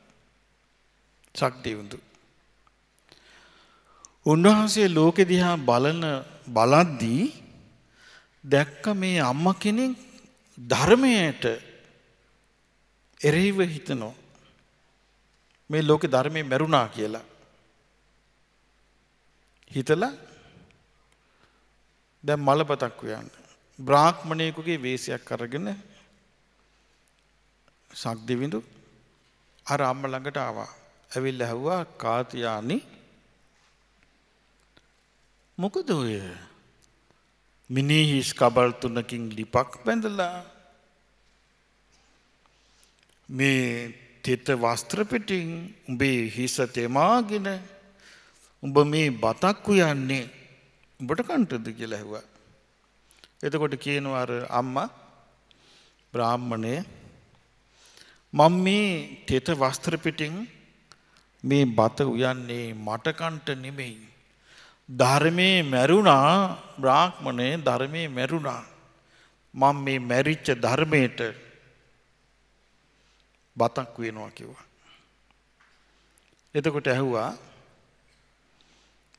සක්දෙමුදු උන්වහන්සේ ලෝකෙ දිහා බලන බලද්දී දැක්ක මේ අම්ම කෙනෙක් ධර්මයට එරෙහිව හිතනෝ මේ ලෝකෙ ධර්මය මැරුණා කියලා හිතලා දැන් මලපතක් උයන්න බ්‍රාහ්මණයෙකුගේ වේශයක් අරගෙන සක්දිවිඳු අර අම්ම ළඟට ආවා ඇවිල්ලා ඇහුවා කාතියානි මොකද ඔය මිනිහිස් කබල් තුනකින් ලිපක් බැඳලා මේ තෙත වස්ත්‍රපිටින් උඹේ හිස තෙමාගෙන උඹ මේ බතක්කු යන්නේ උඹට කන්ටද කියලා ඇහුවා. එතකොට කියනවා අර අම්මා බ්‍රාහ්මණය මම මේ තෙත වස්ත්‍රපිටින් මේ බත උයන්නේ මට කන්ට නෙමෙයි ධර්මයේ මැරුණා බ්‍රාහ්මණය ධර්මයේ මැරුණා. මං මේ මැරිච්ච ධර්මයට බතක් වෙනවා කිව්වා. එතකොට ඇහුවා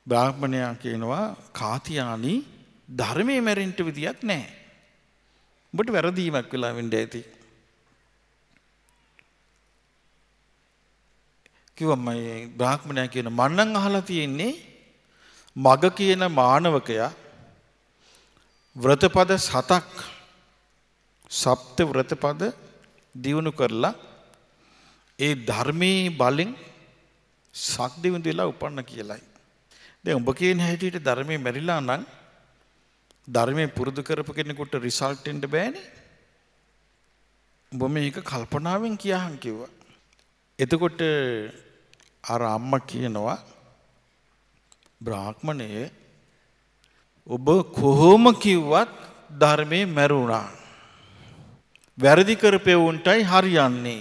බ්‍රාහ්මණයා කියනවා කාතියානි ධර්මයේ මැරෙන්ට විදියක් නැහැ. උඹට වැරදීමක් වෙලා වෙන්න ඇති. කිව්වා මම බ්‍රාහ්මණයා කියන මන්නම් අහලා තියෙන්නේ මග කියන මානවකයා ව්‍රතපද සතක් සප්ත ව්‍රතපද දියුණු කරලා ඒ ධර්මයේ බලෙන් සක්දිවිඳ වෙලා උපන්න කියලයි. දැන් ඔබ කියන හැටියට ධර්මයේ මැරිලා නම් ධර්මයේ පුරුදු කරපු කෙනෙකුට රිසල්ට් එන්න බෑනේ. ඔබ මේක කල්පනාවෙන් කියහන් කිව්වා. එතකොට අර අම්මා කියනවා බ්‍රාහ්මණය ඔබ කොහොම කිව්වත් ධර්මය මැරුණා. වැරදි කරපෙවුන්ටයි හරියන්නේ.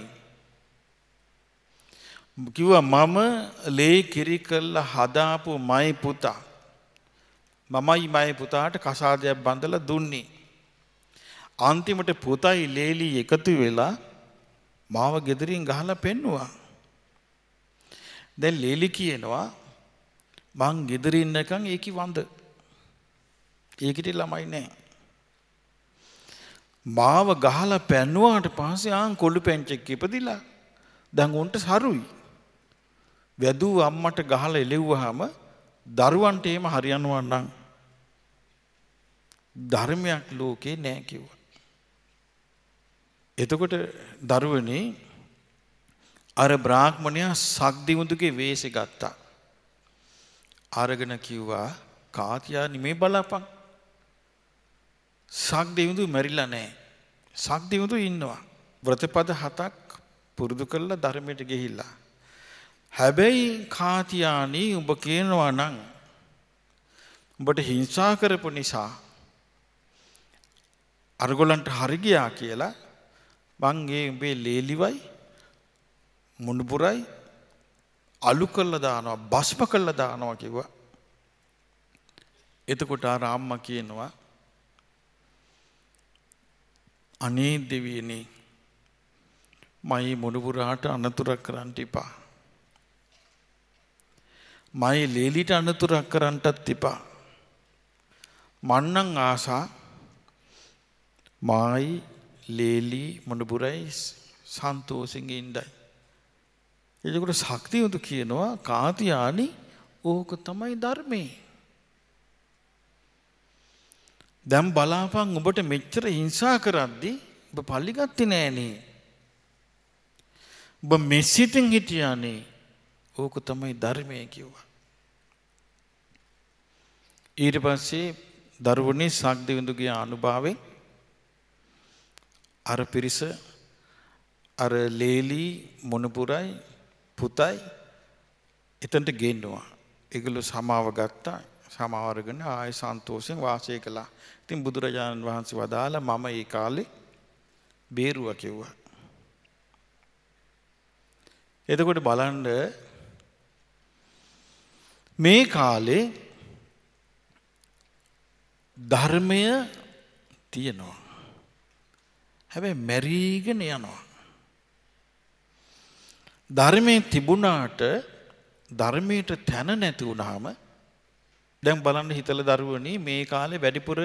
කිව්ව මම ලේ කිරි කල්ල හදාපු මයි පුතා. මමයි මයි පුතාට කසාදයක් බඳල දුන්නේ. අන්තිමට පුතයි ලේලී එකතු වෙලා මාව ගෙදරින් ගහලා පෙන්නවා. දැන් ලේලි කියනවා මං ගෙදරන්නකං ඒකි වන්ද. ඒකට ළමයි නෑ. මාව ගහල පැන්නුවාට පහසේ ආන් කොළු පැංචෙක් ඉපදිලා දැන් උන්ට සරුයි. වැදූ අම්මට ගහල එලෙව්වහම දරුවන්ට එහෙම හරියනවා නම් ධර්මයක් ලෝකේ නෑ කිව්වා. එතකොට දරුවනේ අර බ්‍රාහ්මණයා සක්දිමුදුගේ වේශය ගත්තා. අරගෙන කිව්වා කාතියානි මේ බලපන්. සක්දෙවිඳු මැරිලා නැහැ. සක්දෙවිඳු ඉන්නවා. වෘතපද හතක් පුරුදු කරලා ධර්මයට ගිහිල්ලා. හැබැයි කාතියානි උඹ කියනවා නම් උඹට හිංසා කරපු නිසා අරගොල්ලන්ට හරි ගියා කියලා මං ඒ උඹේ ලේලිවයි මුණුපුරයි අලු කල්ල දානවා බස්ම කල්ල දානවා කිව්ව. එතකොට රාම්ම කියනවා අනේ දෙවියනේ මයි මොඩපුරාට අනතුරක් කරන්නට එපා. මයි ලේලිට අනතුරක් කරන්නටත් එපා. මන්නං ආසා මායි ලේලී මොඩපුරයි සන්තෝසිගේ ඉන්ඩයි. එතකොට ශක්තියුතු කියනවා කාතියානි ඕක තමයි ධර්මයේ. දැන් බලාපන් ඔබට මෙච්චර හිංසා කරද්දී ඔබ පල්ලි ගත්තේ නෑනේ. ඔබ මෙසිතින් හිටියානේ. ඕක තමයි ධර්මය කිව්වා. ඊට පස්සේ දරුවනේ සක්දවිඳුගේ අනුභවයෙන් අර පිරිස අර ලේලි මොනපුරයි පුතයි එතනට ගෙන්නවා. ඒගොල්ලෝ සමාව ගත්තා. සමාවරගෙන ආය සන්තෝෂෙන් වාසය කළා. ඉතින් බුදුරජාණන් වහන්සේ වදාලා මම ඒ කාලේ බේරුවා කිව්වා. එතකොට බලන්න මේ කාලේ ධර්මය තියෙනවා. හැබැයි මැරීගෙන යනවා. ධර්මයේ තිබුණාට ධර්මයට තැන නැති වුණාම දැන් බලන්න හිතල දරුවනි මේ කාලේ වැඩිපුර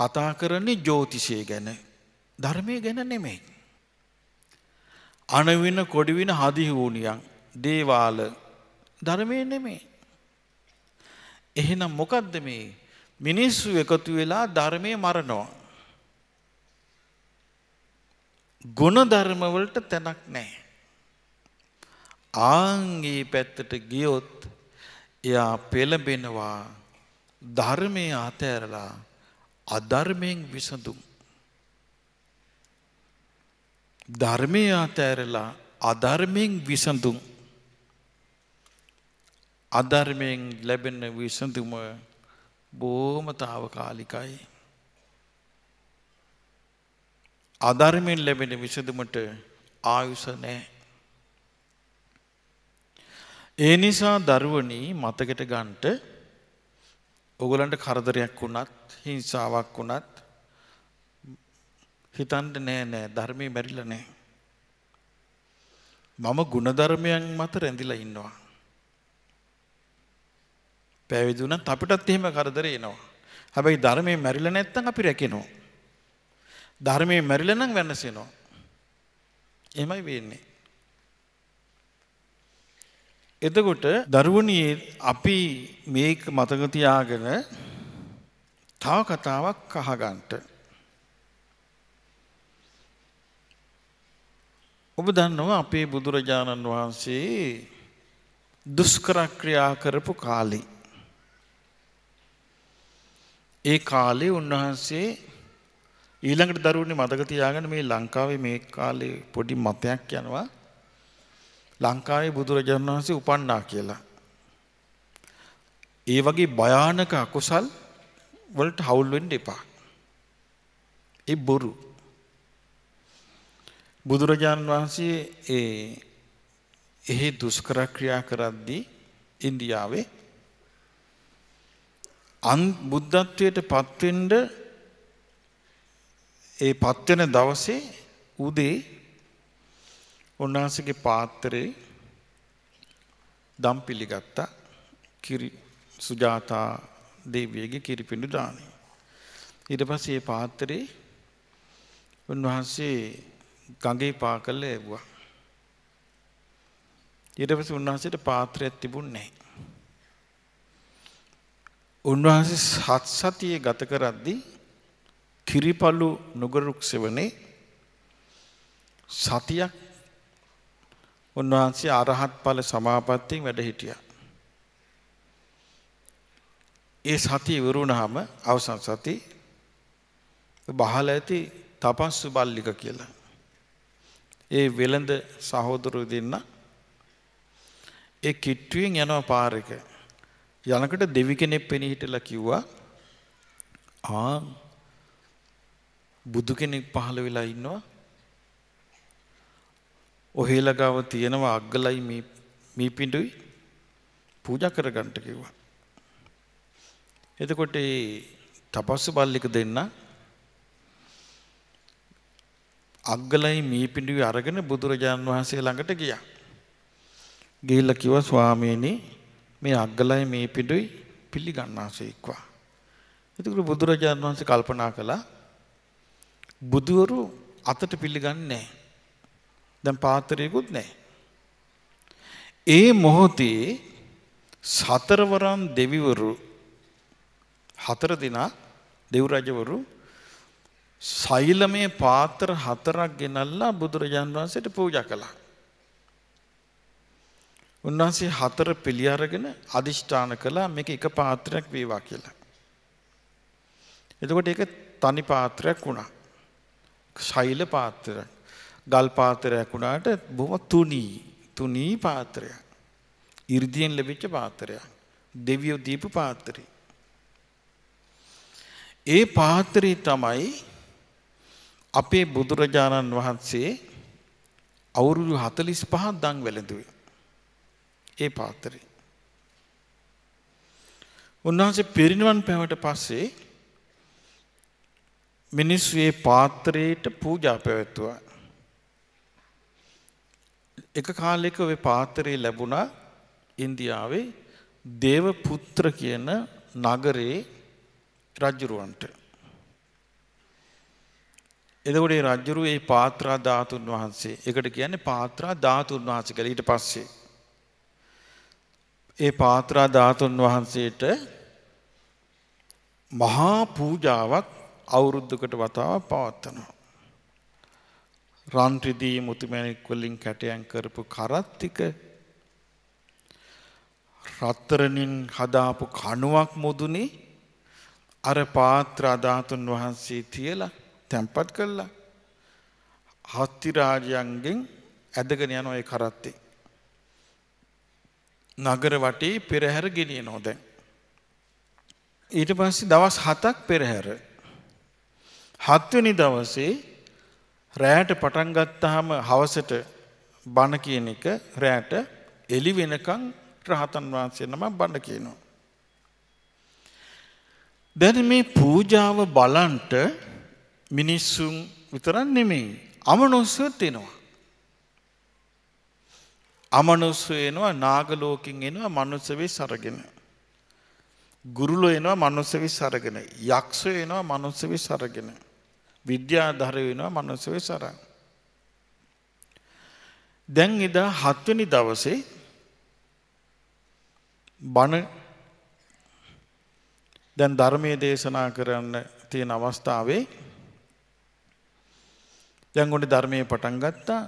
කතා කරන්නේ ජ්‍යොතිෂය ගැන ධර්මය ගැන නෙමෙයි අණවින කොඩවින හදිහූනියන් දේවාල ධර්මය නෙමෙයි එහෙනම් මොකද්ද මේ මිනිස්සු එකතු වෙලා ධර්මයේ මරනවා ගුණ ධර්ම වලට තැනක් නැහැ ආංගේ පැත්තට ගියොත් එයා පෙළඹෙනවා ධර්මය අතඇරලා අධර්මයෙන් විසඳුම්. ධර්මය අතඇරලා අධර්මයෙන් විසඳුම්. අධර්මයෙන් ලැබෙන විසඳුම බෝමතාව කාලිකයි. අධර්මයෙන් ලැබෙන විසඳුමට ආයුස නෑ. ඒ නිසා දරුවනී මතකට ගන්ට ඔගොලන්ට කරදරයක් වුණත් හිංසාවක් වුණත් හිතන්ට නෑ නෑ ධර්මය බැරිල නෑ. මම ගුණධර්මයන් මත රැඳිලා ඉන්නවා. පැවිදුනත් අපිටත් එහෙම කරදර එනවා. හැබැයි ධර්මය මැරිල නැත්තන් අපි රැකෙනවා. ධර්මය මැරිලනම් වෙනසෙනවා. එමයි වෙන්නේ. එතකොට දරුවනියේ අපි මේක මතක තියාගෙන තව කතාවක් අහගන්න. ඔබ දන්නවා අපේ බුදුරජාණන් වහන්සේ දුෂ්කර ක්‍රියා කරපු කාලේ ඒ කාලේ උන්වහන්සේ ඊළඟට දරුවනේ මතක තියාගෙන මේ ලංකාවේ මේ කාලේ පොඩි මතයක් යනවා ලංකාවේ බුදුරජාණන් වහන්සේ උපන්නා කියලා. ඒ වගේ භයානක අකුසල් වලට හවුල් වෙන්න එපා. ඒ බොරු. බුදුරජාණන් වහන්සේ ඒ එහි දුෂ්කර ක්‍රියා කරද්දී ඉන්දියාවේ අන් බුද්ධත්වයට පත්වෙන්න ඒ පත්වෙන දවසේ උදේ උන්වහන්සේගේ පාත්‍රේ දම් පිළිගත්තා කිරි සුජාතා දේවියගේ කිරිපිඩු දානය. ඊට පස්සේ ඒ පාත්‍රේ උන්වහන්සේ ගඟේ පා කළ ඇව්වා. ඊට පස්සේ උන්වහන්සේට පාත්‍රයක් තිබුණේ නැහැ. උන්වහන්සේ සත් සතියේ ගත කරද්දී කිරිපලු නුගරුක්සෙවනේ සතියක් උන්වහන්සේ අරහත් ඵල සමාපත්තියෙන් වැඩ හිටියා. ඒ සතිය ඉවරුනහම අවසන් සති බහල ඇති තපස්සු බල්ලික කියලා. ඒ වෙළඳ සහෝදරු දෙන්න ඒ කිට්ටුවෙන් යනවා පාර එක. යනකොට දෙවි කෙනෙක් පෙනී හිටලා කිව්වා ආ බුදු කෙනෙක් පහළ වෙලා ඉන්නවා ඔහෙලගාව තියෙනවා අග්ගලයි මී පිඩුයි පූජ කරගන්ට කිව්වා. එතකොට තපස්සු බල්ලික දෙන්න අග්ගලයි මී පිඩුවි අරගෙන බුදුරජාණන් වහන්සේ ළඟට ගිය. ගිල්ල කිව ස්වාමීණී මේ අග්ගලයි මේ පිඩුයි පිළි ගන්නාසෙක්වා. එතකට බුදුරජාණන් වහන්සේ කල්පනා කළා බුදුවරු අතට පිළිගන්නේ නෑ. දැන් පාත්‍රයකුත් නැහැ. ඒ මොහොතේ සතරවරම් දෙවිවරු හතර දෙනා දෙව් රජවරු සෛලමේ පාත්‍ර හතරක් ගෙනල්ලා බුදුරජාන් වහන්සේට පූජා කළා. උන්වහන්සේ හතර පිළි අරගෙන අදිෂ්ඨාන කළා මේක එක පාත්‍රයක් වේවා කියලා. එතකොට ඒක තනි පාත්‍රයක් වුණා. ශෛල පාත්‍රයක්. ගල් පාතරයක් වුණාට බොහොම තුනී තුනී පාත්‍රයක්. 이르දියෙන් ලැබිච්ච පාත්‍රයක්. දෙවියෝ දීපු පාත්‍රය. ඒ පාත්‍රය තමයි අපේ බුදුරජාණන් වහන්සේ අවුරුදු 45ක් දන් වැළඳුවේ. ඒ පාත්‍රය. උන්වහන්සේ පිරිනිවන් පෑවට පස්සේ මිනිස්සු ඒ පාත්‍රයට පූජා පැවැත්තුවා. එක කාලෙක ඔය පාතරේ ලැබුණා ඉන්දියාවේ දේවපුත්‍ර කියන නගරේ රජුරවන්ට. එතකොට මේ රජුරු මේ පාත්‍රා ධාතුන් වහන්සේ. ඒකට කියන්නේ පාත්‍රා ධාතුන් වහන්සේ කියලා ඊට පස්සේ. ඒ පාත්‍රා ධාතුන් වහන්සේට මහා පූජාවක් අවුරුද්දකට වතාවක් පවත්වනවා. රන් රිදී මුතුමැණික් වලින් කැටයන් කරපු කරත් ටික රත්තරණින් හදාපු කණුවක් මුදුනේ අර පාත්‍ර ධාතුන් වහන්සේ තියලා තැම්පත් කළා. හත්ති රාජයන්ගෙන් ඇදගෙන යන ওই කරත්තේ. නගර වටේ පෙරහැර ගෙනියනවා දැන්. ඊට පස්සේ දවස් 7ක් පෙරහැර. 7 වෙනි දවසේ රෑට පටන් ගත්තාම හවසට බණ කියන එක රෑට එළි වෙනකන් රහතන් වහන්සේ නම බණ කියනවා. දැන් මේ පූජාව බලන්ට මිනිස්සුන් විතරක් නෙමෙයි අමනුෂ්‍යත් එනවා. අමනුෂ්‍ය එනවා නාග ලෝකෙන් එනවා මනුස්ස වෙස් අරගෙන. ගුරුලෝ එනවා මනුස්ස වෙස් අරගෙන. යක්ෂයෝ එනවා මනුස්ස වෙස් අරගෙන. විද්‍යාධර වෙනවා මනුස්සය සරන්. දැන් එදා හත්වෙනි දවසේ බණ දැන් ධර්මයේ දේශනා කරන්න තියෙන අවස්ථාවේ දැන් උන්ට ධර්මයේ පටන් ගත්තා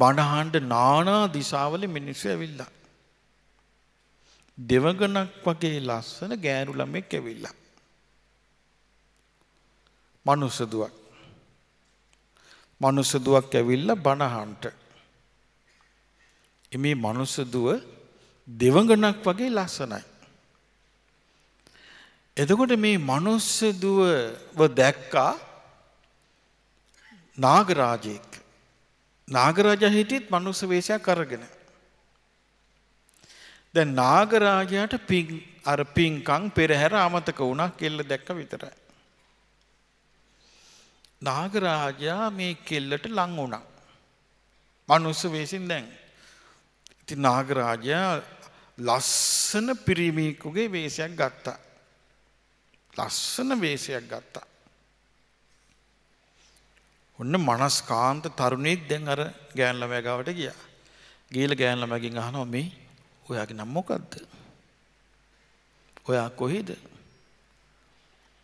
බණහඬ නානා දිශාවල මිනිස්සු ඇවිල්ලා දෙවගණක් වගේ ලස්සන ගෑනු ළමෙක් ඇවිල්ලා මනුස්ස දුවක් මනුස්සදුවක් ඇවිල්ලා බණහන්ට. මේ මනුස්සදුව දෙවඟනක් වගේ ලස්සනයි. එතකොට මේ මනුස්සදුවව දැක්කා නාගරාජයෙක්. නාගරාජ හිටියත් මනුස්ස වේශයක් අරගෙන. දැන් නාගරාජයාට පින් අර පින්කම් පෙරහැර අමතක වුණා කියලා දැක්ක විතරයි. නාගරාජයා මේ කෙල්ලට ලං වුණා. මනුස්ස වෙසින් දැන්. ඉතින් නාගරාජයා ලස්සන පිරිමියෙකුගේ වෙශයක් ගත්තා. ලස්සන වෙශයක් ගත්තා. ඔන්න මනස්කාන්ත තරුණෙක් දැන් අර ගෑන් ළමයා ගාවට ගියා. ගිහලා ගෑන් ළමයාගෙන් අහනවා මේ ඔයාගේ නම මොකද්ද? ඔයා කොහෙද?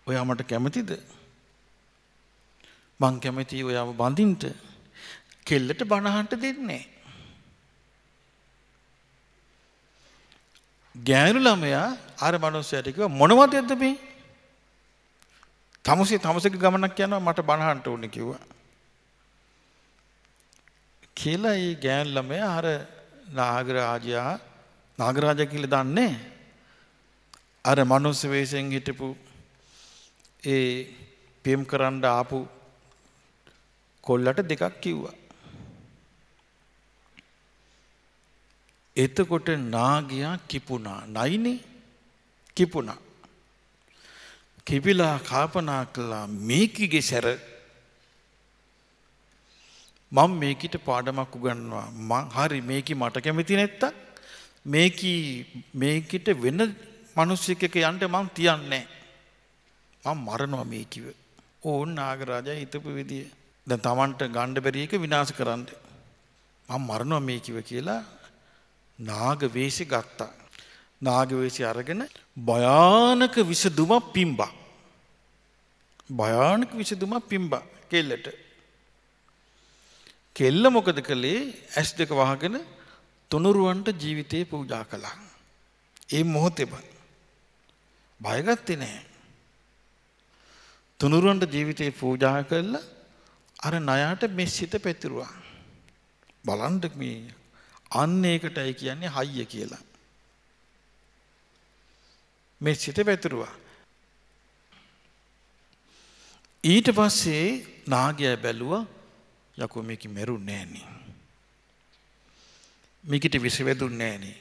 ඔයා මට කැමතිද? මං කැමති ඔයාව බඳින්ට කෙල්ලට බණහන්ට දෙන්නේ. ගෑනු ළමයා අර මනුස්සයට කිව්වා මොනවද එද්ද මේ? තමුසේ තමුසේක ගමනක් යනවා මට බණහන්ට ඕනේ කිව්වා. කියලා ඒ ගෑනු ළමයා අර නාගරාජයා නාගරාජා කියලා දන්නේ අර මනුස්ස වෙස්යෙන් හිටපු ඒ පේම් කරන්න ආපු කොල්ලට දෙකක් කිව්වා. එතකොට නාගයා කිපුණා නයිනේ කිපුණා. කිපිලා කාපනා කළා මේකගේ සැර මං මේකට පාඩමක් උගන්නවා මං හරි මේක මට කැමති නැත්තක් මේකට වෙන මනුස්්‍යක යන්ට මං තියන්නේ. මං මරනවා මේ කිව. ඕන් නාගරාජා හිතපු විදිිය. දැන් Tamanට ගණ්ඩ බැරි එක විනාශ කරන්න. මම මරනවා මේ කිව කියලා නාග වේශي ගත්තා. නාග වේශي අරගෙන භයානක විසදුමක් පිම්බා. භයානක විසදුමක් පිම්බා කෙල්ලට. කෙල්ල මොකද කළේ? ඇස් දෙක වහගෙන තුනුරුවන්ට ජීවිතේ පූජා කළා. ඒ මොහොතේම බයගත්තේ නැහැ. තුනුරුවන්ට ජීවිතේ පූජා කළා අර ණයට මේ සිත පැතිරුවා. බලන්න මේ අන්න ඒකටයි කියන්නේ හයිය කියලා. මේ සිත පැතිරුවා. ඊට පස්සේ නාගයා බැලුවා යකෝ මේක මෙරුන්නේ නෑනේ. මේකට විස වැදුන්නේ නෑනේ.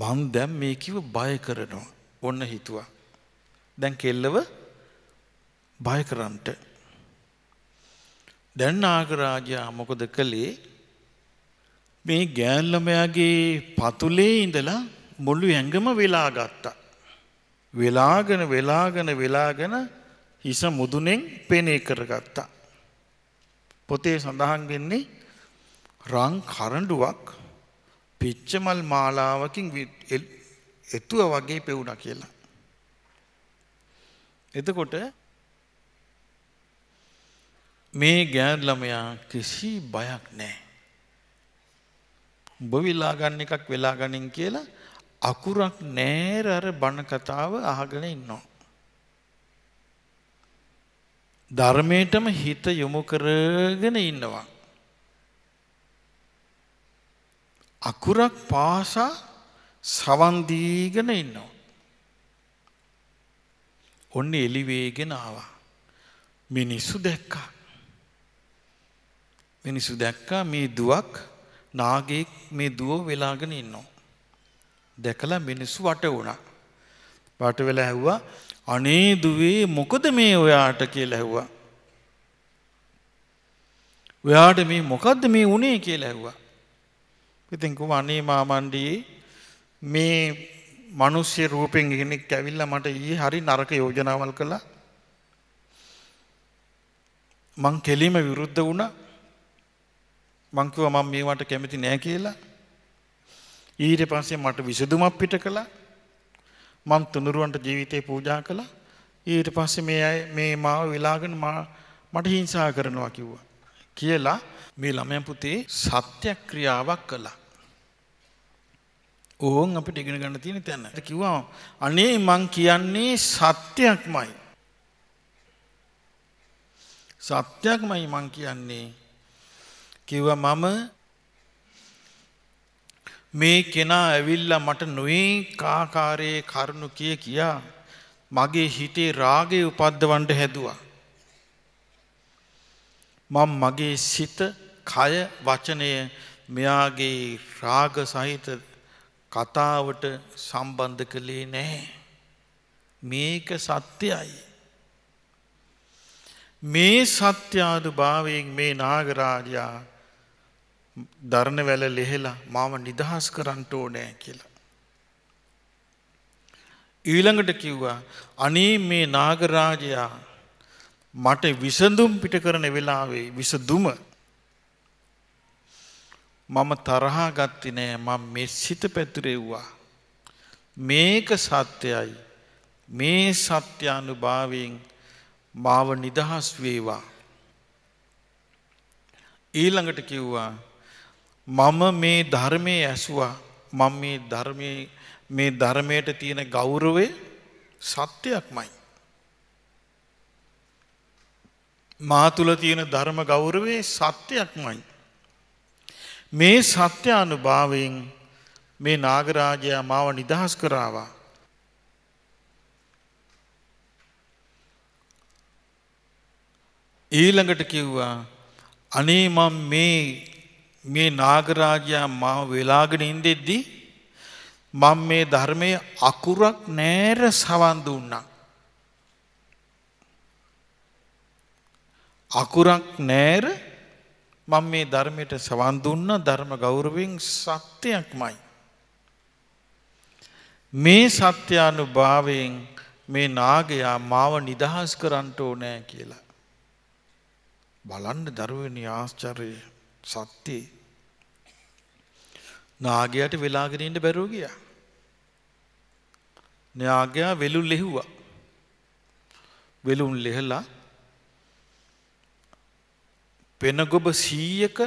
මං දැන් මේ කිව්ව බය කරනවා. ඔන්න හිතුවා. දැන් කෙල්ලව බයකරන්ට දැන් නාගරාජයා මොකද කළේ මේ ගෑල්ලමයාගේ පතුලේ ඉඳලා මුළු ඇඟම වෙලා ගත්තා. වෙලාගෙන වෙලාගෙන වෙලාගෙන හිස මුදුනෙන් පෙනේ කරගත්තා. පොතේ සඳහන් වෙන්නේ රං කරඬුවක් පිච්චමල් මාලාවකින් එතුව වගේ පෙවුණා කියලා. එතකොට මේ ගෑන් ළමයා කිසි බයක් නැහැ. උඹ විලා ගන්න එකක් වෙලා ගනින් කියලා අකුරක් නෑර අර බණ කතාව අහගෙන ඉන්නවා. ධර්මයටම හිත යොමු කරගෙන ඉන්නවා. අකුරක් පාසා සවන් දීගෙන ඉන්නවා. ඔන්න එළිවේගෙන ආවා. මිනිස්සු දැක්කා. මිනිස්සු දැක්කා මේ දුවක් නාගෙක් මේ දුව වෙලාගෙන ඉන්නවා. දැකලා මිනිස්සු වට වුණා. වට වෙලා ඇහුවා අනේ දුවේ මොකද මේ ඔයාට කියලා ඇහුවා. ඔයාට මේ මොකද්ද මේ උනේ කියලා ඇහුවා. ඉතින් කොහොම අනේ මාමණ්ඩියේ මේ මිනිස්සු රූපෙන් කෙනෙක් ඇවිල්ලා මට ඊයේ හරි නරක යෝජනාවල් කළා. මං කෙලිම විරුද්ධ වුණා. මං කිව්වා මම මේවට කැමති නෑ කියලා. ඊට පස්සේ මට විසඳුමක් පිට කළා. මම තුනුරුවන්ට ජීවිතේ පූජා කළා. ඊට පස්සේ මේ අය මේ මාව වෙලාගෙන මට හිංසා කරනවා කිව්වා. කියලා මේ ළමයා පුතේ සත්‍යක්‍රියාවක් කළා. ඕන් අපිට ඉගෙන ගන්න තියෙන තැන. කිව්වා අනේ මං කියන්නේ සත්‍යක්මයි. සත්‍යක්මයි මං කියන්නේ කිව්ව මම මේ කෙනා ඇවිල්ලා මට නොයි කාකාරයේ කරුණු කිය කියා මගේ හිතේ රාගේ උපද්දවන්ට හැදවා. මං මගේ සිත කය වචනය මෙයාගේ රාග සහිත කතාවට සම්බන්ධ කළේ නැහැ. මේක සත්‍යයි. මේ සත්‍යාදු භාවයෙන් මේ නාගරාජයා ධර්ණ වැල ලෙහෙලා මාව නිදහස් කරන්නට ඕනෑ කියලා. ඊළඟට කිව්වා අනේ මේ නාගරාජයා මට විසඳුම් පිට කරන වෙලාවේ විසදුම මම තරහා ගත්ති නෑ මම මේ සිත පැතිරෙව්වා. මේක සත්‍යයි මේ සත්‍යානු භාවයෙන් මාව නිදහස් වේවා. ඊළඟට කිව්වා මම මේ ධර්මය ඇසුවා මං මේ ධර්මය මේ ධර්මයට තියෙන ගෞරවේ සත්‍යයක් මයි. මා තුළ තියෙන ධර්ම ගෞරවේ සත්‍යයක් මයි. මේ සත්‍ය අනුභාවයෙන් මේ නාගරාජයා මාව නිදහස් කරාවා. ඊළඟට කිව්වා අනේ මම මේ මේ නාගරාජයා මාව වෙලාගෙන ඉන්දෙද්දී මම මේ ධර්මයේ අකුරක් නෑර සවන් දුන්නා. අකුරක් නෑර මම මේ ධර්මයට සවන් දුන්න ධර්ම ගෞරවයෙන් සත්‍යයක්මයි. මේ සත්‍යානුභාවයෙන් මේ නාගයා මාව නිදහස් කරන්න ඕනෑ කියලා. බලන්න දරුවනි ආශ්චර්ය සත්‍යයේ නාගයට වෙලාගෙන ඉන්න බැරුව ගියා. නාගයා වෙලුන් ලෙහුවා. වෙලුන් ලෙහලා පෙනගොබ 100ක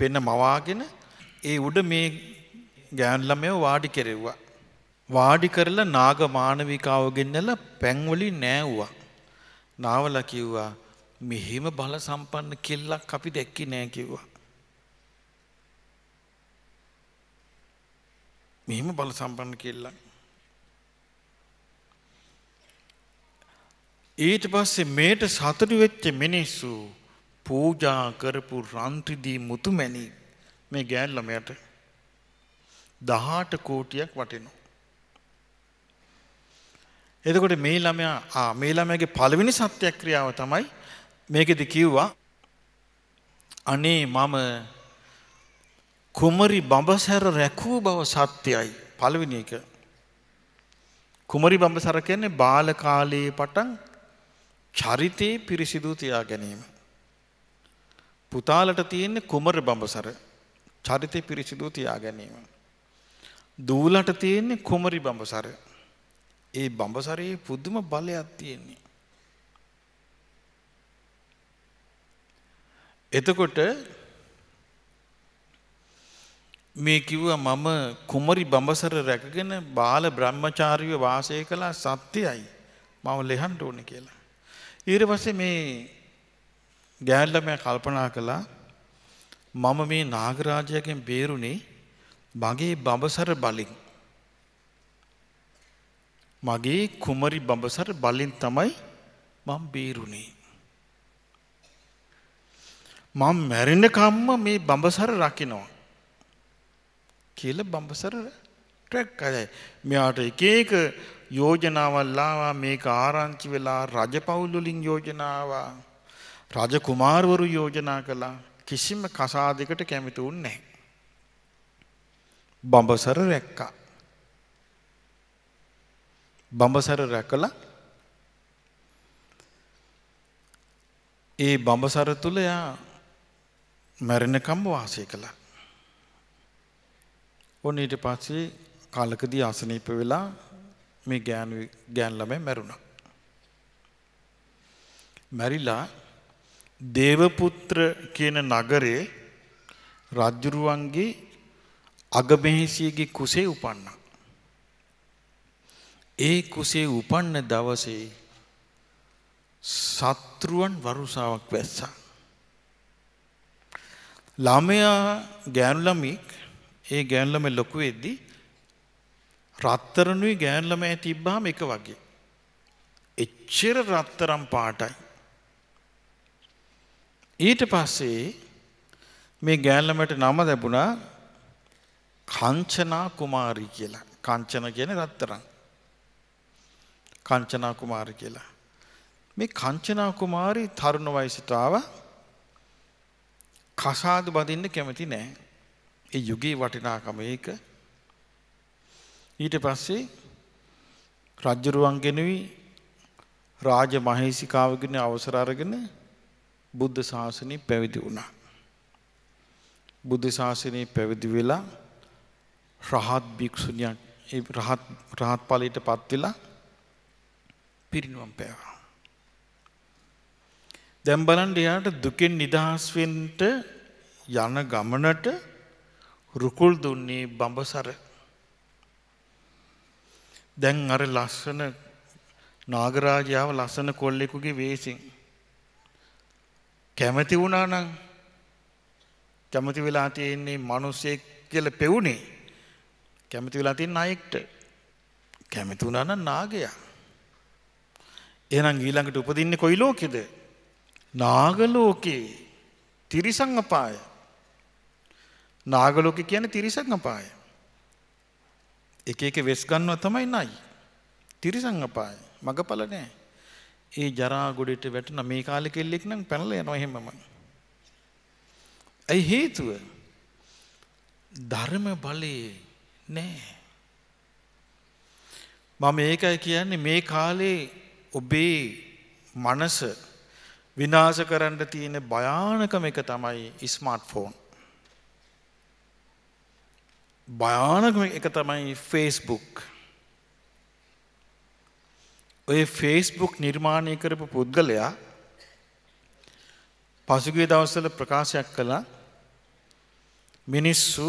පෙන මවාගෙන ඒ උඩ මේ ගෑන් ළමයව වාඩි කෙරෙව්වා. වාඩි කරලා නාග මානවිකාව ගෙන්නලා පැන් වලින් නෑවුවා. නාවලා කිව්වා මෙහෙම බල සම්පන්න කෙල්ලක් අපි දැක්කේ නෑ කිව්වා. මෙහෙම බල සම්පන්න කෙල්ලන්. ඊට පස්සේ මේට සතුටු වෙච්ච මිනිස්සු පූජා කරපු රන්තිදී මුතුමැණි මේ ගෑන් ළමයට 18 කෝටියක් වටිනවා. එතකොට මේ ළමයා ආ මේ ළමයාගේ පළවෙනි සත්‍යක්‍රියාව තමයි මේකෙදි කිව්වා අනේ මම කුමරි බඹසැර රැකූ බව සත්‍යයි පළවෙනි එක. කුමරි බඹසර කියන්නේ බාල කාලයේ පටන් චරිතේ පිරිසිදු තියා ගැනීම. පුතාලට තියෙන්නේ කුමරි බඹසර චරිතේ පිරිසිදු තියා ගැනීම. දූලට තියෙන්නේ කුමරි බඹසර. ඒ බඹසරේ පුදුම බලයක් තියෙන්නේ. එතකොට මේ කිව්ව මම කුමරි බඹසර රැකගෙන බාල බ්‍රහ්මචාරීව වාසය කළා සත්‍යයයි මම ලෙහන්ට ඕන කියලා. ඊට පස්සේ මේ ගෑල්ලම කල්පනා කළා මම මේ නාගරාජයගෙන් බේරුණේ මගේ බඹසර බලින්. මගේ කුමරි බඹසර බලින් තමයි මම බේරුණේ. මම මැරෙනකම්ම මේ බඹසර රකිනවා. කියල බම්බසර ට්‍රැක් කරයි. මෙයාට එක එක යෝජනාවල්ලාවා මේක ආරංචි වෙලා රජ පවුල්ලුලින් යෝජනාවා රජ කුමාර්වරු යෝජනා කළා කිසිම කසාදකට කැමිතුන් නෑ. බඹසර රැක්කා. බඹසර රැකල ඒ බඹසර තුළ යා මැරෙනකම් වාසය කළා. ඔන්න ඊට පස්සේ කාලකදී අසනීප වෙලා මේ ගෑනු ගෑන් ළමයි මැරුණා. මැරිලා දේවපුත්‍ර කියන නගරේ රජුරුවන්ගේ අගමෙහිසියගේ කුසේ උපන්නා. ඒ කුසේ උපන්න දවසේ සත්‍රුවන් වරුසාවක් වැස්සා. ළමයා ගෑනුළමික් ඒ ගෑන් ළමයි ලොකු වෙද්දී රත්තරණුයි ගෑන් ළමයි තිබ්බාම එක වගේ. එච්චර රත්තරම් පාටයි. ඊට පස්සේ මේ ගෑන් ළමයට නම ලැබුණා කංචනා කුමාරි කියලා. කංචන කියන්නේ රත්තරන්. කංචනා කුමාරි කියලා. මේ කංචනා කුමාරි තරුණ වයසට ආවා කසාද බඳින්න කැමති නැහැ. ඒ යුගයේ වටිනාකම ඒක. ඊට පස්සේ රජ්ජුරුවන් ගෙනුයි රාජ මහේසිකාවගෙන අවසර අරගෙන බුද්ධ ශාසනය පැවිදි වුණා. බුද්ධ ශාසනය පැවිදි වෙලා රහත් භික්ෂුණියක් ඒ රහත් රහත් ඵලයට පත් වෙලා පිරිනුවම් පෑවා. දැන් බලන්න එයාට දුකෙන් නිදහස් වෙන්න යන ගමනට රුකුල් දුන්නේ බඹසර දැන් අර ලස්සන නාගරාජාව ලස්සන කොල්ලෙකුගේ වේසින් කැමති වුණා නම් කැමති වෙලා තියෙන්නේ මිනිසෙක් කියලා පෙවුනේ කැමති වෙලා තියෙන අයෙක්ට කැමති වුණා නම් නාගයා එහෙනම් ඊළඟට උපදින්නේ කොයි ලෝකෙද නාග ලෝකේ තිරිසං අපාය නාගලෝක කියන තිරිසං අපාය. එක එක වෙස් ගන්නවා තමයි නයි. තිරිසං අපාය. මගපල නෑ. ඒ ජරා ගොඩට වැටෙන මේ කාලේ කෙල්ලෙක් නම් පැනලා යනවා එහෙමම. ඒ හේතුව ධර්ම බලයේ නෑ. මම ඒකයි කියන්නේ මේ කාලේ ඔබේ මනස විනාශ කරන්න තියෙන භයානකම එක තමයි ස්මාර්ට්ෆෝන්. භයානකම එක තමයි ෆේස්බුක්. ඔය ෆේස්බුක් නිර්මාණය කරපු පුද්ගලයා පසුගිය දවස්වල ප්‍රකාශයක් කළා මිනිස්සු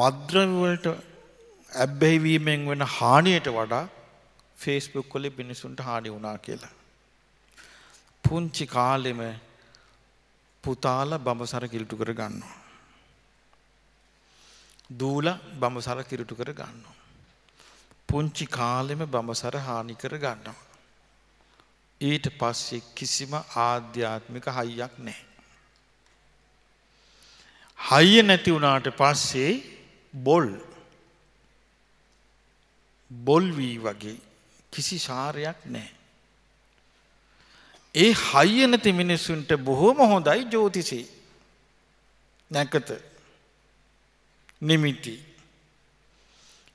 මද්‍රව්‍ය වලට ඇබ්බැහි වීමෙන් වෙන හානියට වඩා ෆේස්බුක් වල මිනිසුන්ට හානි වුණා කියලා. පුංචි කාලෙම පුතාලා බඹසර කිලුටු කර ගන්නවා. දූල බඹසර කිරුටු කර ගන්නවා. පුංචි කාලෙම බඹසර හානි කර ගන්නවා. ඊට පස්සේ කිසිම ආධ්‍යාත්මික හයියක් නෑ. හයිය නැති වුණාට පස්සේ බොල් බොල්වී වගේ කිසි සාරයක් නෑ. ඒ හයිය නැති මිනිස්සුන්ට බොහොම හොඳයි ජෝතිසේ නැකත නිමිති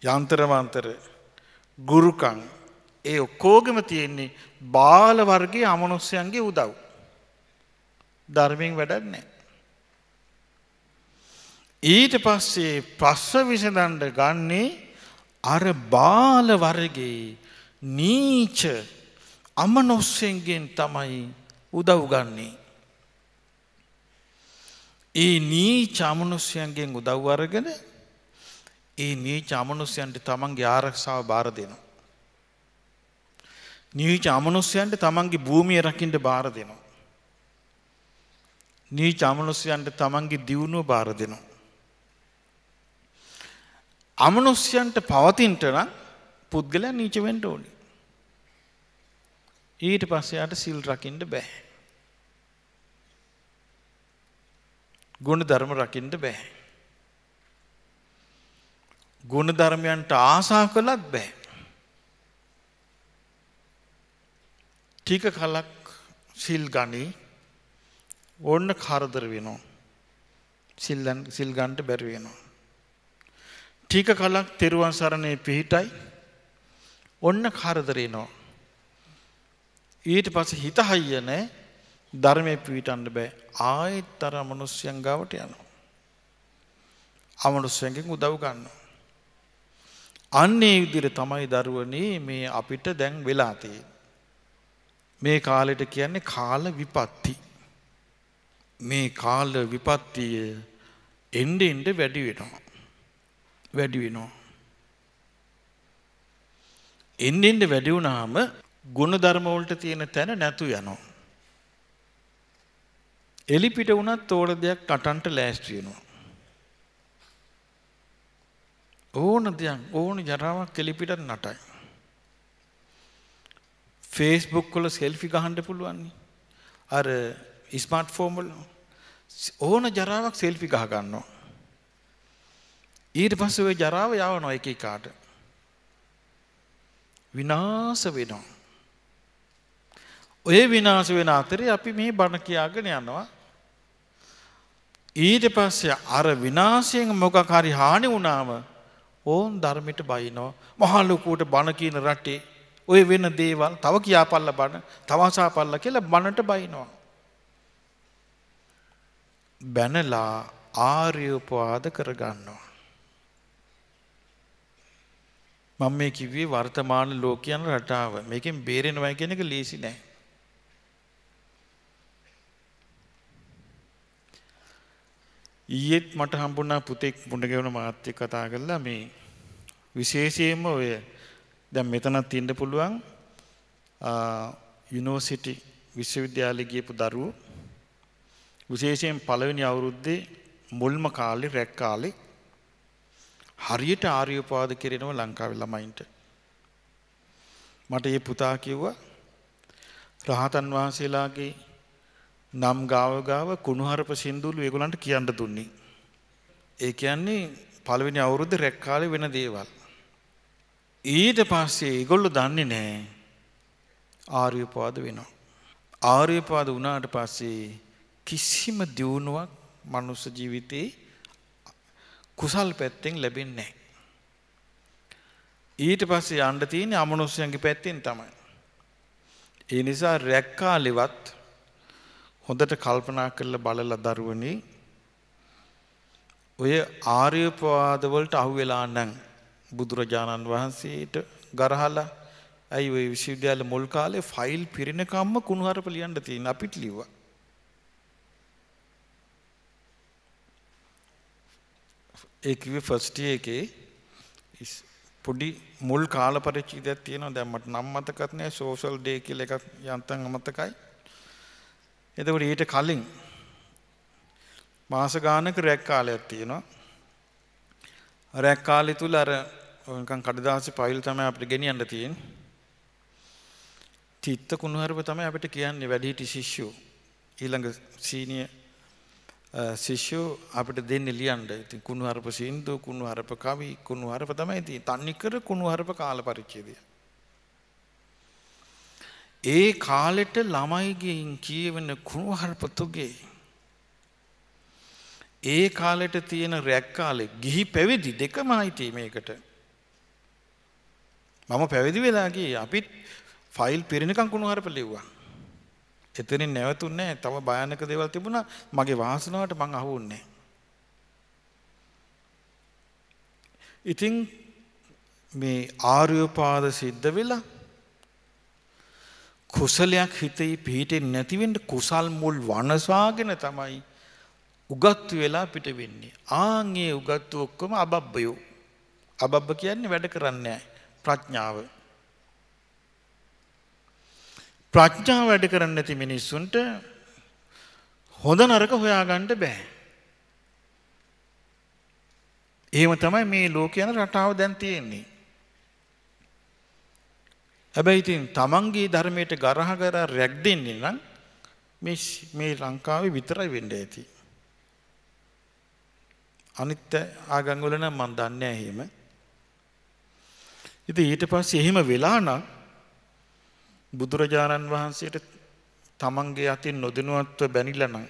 යන්තරමන්තර ගුරුකං ඒ ඔක්කෝගම තියෙන්නේ බාල වර්ගේ අමනුස්්‍යයන්ගේ උදව් ධර්මයෙන් වැඩක් නෑ. ඊට පස්සේ පස්ස විසඳන්ඩ ගන්නේ අර බාල වර්ගේ නීච අමනොස්සෙන්ගෙන් තමයි උදව් ගන්නේ. ඒ නී චාමනුස්්‍යයන්ගෙන් උදව් අරගෙන ඒ නී චාමනුස්්‍යයන්ට තමන්ගේ ආරක්ෂාව බාර දෙනවා. නීච අමනුස්්‍යයන්ට තමන්ගේ භූමිය රකිින්ට බාර දෙනවා. නීච අමනුස්්‍යයන්ට තමන්ගේ දියුණුව බාර දෙනවා. අමනුස්්‍යයන්ට පවතින්ටන පුද්ගලයා නීචවෙන්ට ඕනි. ඊට පස්සයාට සිල් රකිින්ට බැහැ. ගුණ ධර්ම රකිින්ට බැහැ. ගුණ ධර්මයන්ට ආසා කළත් බෑ. ටික කලක් සිල් ගනී ඔන්න කරදර වෙනවා. සිල් ගන්ට බැරිවෙනවා. ටික කලක් තෙරුවන් සරණය පිහිටයි ඔන්න කරදරේ නවා. ඊට පස හිත හයිය නෑ ධර්මය පිවිටන්න බෑ ආයෙත් තර මනුස්්‍යයන් ගාවට යනවා. අමනුස්්‍යයන්ගෙන් උදව් ගන්න. අන්නේ විදිර තමයි දරුවනේ මේ අපිට දැන් වෙලාතිය. මේ කාලෙට කියන්නේ කාල විපත්ති. මේ කාල විපත්තිය එන්ඩ එන්ඩ වැඩි වෙනවා. වැඩි වෙනවා. එන්නෙන්ට වැඩිවුනාම ගුණ ධර්මවලට තියෙන තැන නැතු යනවා. එලි පිට වුණත් ඕන දෙයක් අටන්ට ලෑස්ති වෙනවා. ඕන දෙයක් ඕන ජරාවක් එලි පිටට නටයි. Facebook වල selfie ගහන්න පුළුවන්. අර smartphone වල ඕන ජරාවක් selfie ගහ ගන්නවා. ඊට පස්සේ ওই ජරාව යවනවා එක එකාට. විනාශ වෙනවා. ඔය විනාශ වෙන අතරේ අපි මේ බණ කියාගෙන යනවා. ඊට පස්සේ අර විනාශයෙන් මොකක් හරි හානි වුණාම ඕන් ධර්මයට බයිනවා. මහා ලොකුට බණ කියන රටේ ඔය වෙන දේවල් තව කියාපල්ල බණ, තවසාපල්ල කියලා බණට බයිනවා. බැනලා ආර්ය උපවාද කරගන්නවා. මම මේ කිව්වේ වර්තමාන ලෝකයන් රටාව. මේකෙන් බේරෙනවා කියන එක ලීසි නෑ. ඊයෙත් මට හම්බුණා පුතෙක් මුණගැවුණ මාත් එක්ක කතා කරලා මේ විශේෂයෙන්ම ඔය දැන් මෙතනත් ඉන්න පුළුවන් යුනිවර්සිටි විශ්වවිද්‍යාලේ ගියපු දරුවෝ විශේෂයෙන් පළවෙනි අවුරුද්දේ මුල්ම කාලේ රැක් කාලේ හරියට ආර්යපාද කෙරෙනව ලංකාවේ ළමයින්ට මට ඒ පුතා කිව්වා රහතන් වහන්සේලාගේ නම් ගාව ගාව කුණුහරුප සින්දුලු ඒගොල්ලන්ට කියන්න දුන්නේ. ඒ කියන්නේ පළවෙනි අවුරුද්ද රැක් කාලේ වෙන දේවල්. ඊට පස්සේ ඒගොල්ලෝ දන්නේ නැහැ ආර්යපාද වෙනවා. ආර්යපාද වුණාට පස්සේ කිසිම දියුණුවක් මනුස්ස ජීවිතේ කුසල් පැත්තෙන් ලැබෙන්නේ නැහැ. ඊට පස්සේ යන්න තියෙන්නේ අමනුෂ්‍යයන්ගේ පැත්තෙන් තමයි. ඒ නිසා රැක් කාලෙවත් හොඳට කල්පනා කරලා බලලා දරුවනේ ඔය ආර්යපවාදවලට අහු වෙලා නම් බුදුරජාණන් වහන්සේට ගරහලා ඇයි ඔය විශ්වවිද්‍යාල මුල් කාලේ ෆයිල් පිරිනකම්ම කුණුහරුප ලියන්න තියෙන අපිට ලිව්වා. ඒ කිව්වේ ෆස්ට් එකේ පොඩි මුල් කාල පරිච්ඡේදයක් තියෙනවා දැන් මට නම් මතකත් නෑ සෝෂල් ඩේ කියලා එකක් යන්තම් මතකයි. එතකොට ඊට කලින් මාස ගානක රැක් කාලයක් තියෙනවා. රැක් කාලය තුල අර නිකන් කඩදාසි පයිල් තමයි අපිට ගෙනියන්න තියෙන්නේ. චිත්ත කුණුහරුප තමයි අපිට කියන්නේ වැඩිහිටි ශිෂ්‍යෝ ඊළඟ සීනිය ශිෂ්‍යෝ අපිට දෙන්නේ ලියන්න. ඉතින් කුණුහරුප සින්දු කුණුහරුප කවි කුණුහරුප තමයි තියෙන්නේ. තන්නිකර කුණුහරුප කාල පරිච්ඡේදය. ඒ කාලෙට ළමයිගෙන් කියවෙන කුණුහරපතුගේ ඒ කාලෙට තියෙන රැක්කාලෙ ගිහි පැවිදි දෙකම අයිති මේකට මම පැවිදි වෙලාගේ අපිත් ෆයිල් පිරිනිකං කුණුහරප ලිව්වා එතනින් නැවතුන්නේ තව භයානක දේවල් තිබුණා මගේ වාසනාවට මං අහුන්නේ ඉතින් මේ ආර්යෝපාද සිද්ධ වෙලා කුසලයක් හිතේ පිහිටෙන් නැතිවෙන්ට කුසල් මුල් වනසාගෙන තමයි උගත්තු වෙලා පිට වෙන්නේ. ආංගේ උගත්තු ඔක්කොම අබබ්බයෝ. අබබ්බ කියන්නේ වැඩ කරන්නේ ප්‍රඥාව. ප්‍රඥාව වැඩ කරන්න නැති මිනිස්සුන්ට හොඳ නරක හොයාගන්න බෑ. එහෙම තමයි මේ ලෝක යන රටාව දැන් තියෙන්නේ. හැබැයි ඉතින් තමන්ගේ ධර්මයට ගරහ කර රැක් දෙන්නේ නම් මේ මේ ලංකාවේ විතරයි වෙන්න ඇති. අනිත් ආගම් වල නම් මම දන්නේ නැහැ එහෙම. ඉතින් ඊට පස්සේ එහෙම වෙලා නම් බුදුරජාණන් වහන්සේට තමන්ගේ අතින් නොදෙනුවත්ව බැනිලා නම්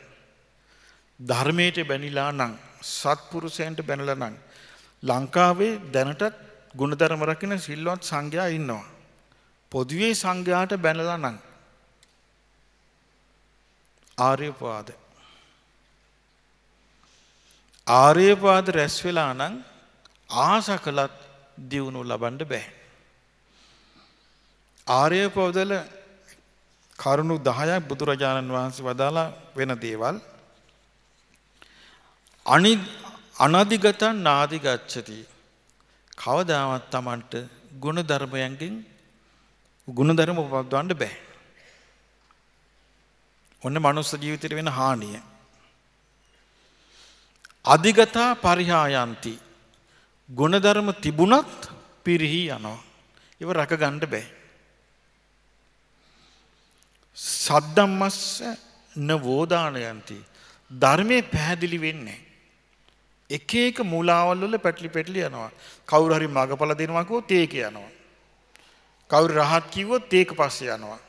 ධර්මයට බැනිලා නම් සත්පුරුෂයන්ට බැනලා නම් ලංකාවේ දැනටත් ගුණධර්ම රකින්න සිල්වත් සංඝයා ඉන්නවා. පොදුවේ සංඝයාට බැනලා නම් ආර්යපාද ආර්යපාද රැස් වෙලා නම් ආස කළත් දියුණු ලබන්න බෑ ආර්යපවදල කරුණු 10ක් බුදුරජාණන් වහන්සේ වදාලා වෙන දේවල් අනි අනදිගතන් නාදිගච්ඡති කවදාවත් Tamanට ගුණ ධර්මයන්ගෙන් ගුණධර්ම උපද්දවන්න බෑ. ඔන්න මනුස්ස ජීවිතයට වෙන හානිය. අධිගතා පරිහායන්ති ගුණධර්ම තිබුණත් පිරිහි යනවා. ඒව රැක ගන්න බෑ. සද්දම්මස්ස නවෝදානයන්ති ධර්මයේ පැහැදිලි වෙන්නේ එක එක මූලාවල් වල පැටලි පැටලි යනවා. කවුරු හරි මගපල දෙනවා කිව්වොත් ඒක යනවා. කවුරු රහත් කිව්වොත් ඒක පස්සේ යනවා.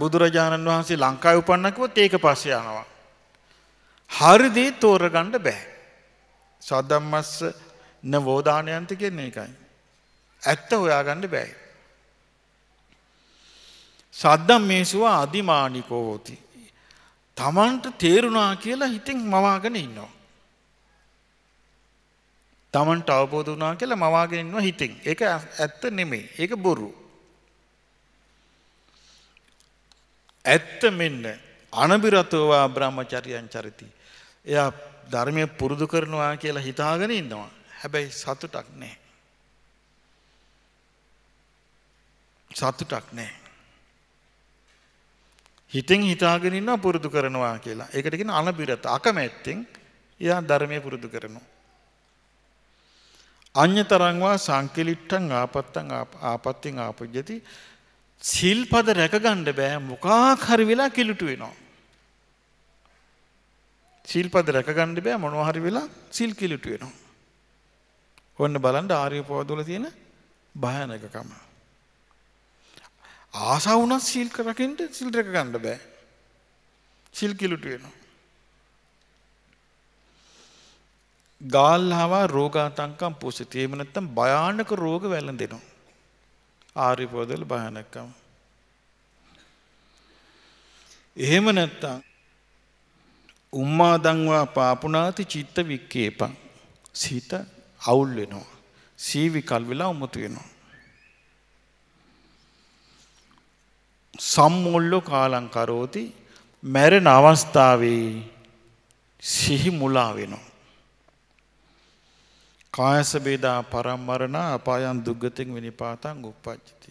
බුදුරජාණන් වහන්සේ ලංකාවේ උපන්න කිව්වොත් ඒක පස්සේ යනවා. හරි දේ තෝරගන්න බෑ. සද්දම්මස්ස නවෝදානයන්ත කියන්නේ ඒකයි. ඇත්ත හොයාගන්න බෑ. සද්දම් මේසුවා අදිමානිකෝ හෝති. තමන්ට තේරුණා කියලා හිතෙන් මවාගෙන ඉන්නවා. තමන්ට අවබෝධ වනා කියලා මවාගෙනන්නවා හිතෙන් එක ඇත්ත නෙමේ ඒක බොරු. ඇත්ත මෙන්න අනබිරතවා බ්‍රහ්මචරියන් චරිති. එයා ධර්මය පුරුදු කරනවා කියලා හිතාගෙන ඉන්නවා. හැබැයි සතුටක් නෑ. සතුටක් නෑ. හිතෙන් හිතාගෙනන්න පුරුදු කරනවා කියලා ඒකටගෙන අනබිරත අකමැත්තෙන් එයා ධර්මය පුරුදු කරනවා. අඤ්‍යතරංවා සංකලිට්ටං ආපත්තං ආපත්තින් ආපජ්ජති සිල්පද රැකගන්න බෑ මොකක් හරි වෙලා කිලුටු වෙනවා. සිල්පද රැකගන්න බෑ මොනවා හරි වෙලා සිල් කිලුටු වෙනවා. ඔන්න බලන්න ආර්ය පොවදුල තියෙන භයානකකම. ආසාව උනත් සිල් රකින්න සිල් රැකගන්න බෑ. සිල් කිලුටු වෙනවා. ගාල්හාවා රෝගාතංකම් පෝෂිතය එහෙම නැත්නම් භයානක රෝග වැළඳෙනවා. ආර්ය පොදවල භයානකම. එහෙම නැත්නම් උම්මාදංවා පාපුණාති චිත්ත වික්කේපං. සිත අවුල් වෙනවා. සීවිකල් වෙලා උමතු වෙනවා. සම්මුල්ලෝ කාලං කරෝති මැරෙන අවස්ථාවේ සිහි මුලා වෙනවා. කායසබේදා පරම්මරණ අපායන් දුග්ගතින් විනිපාතන් උප්පච්චති.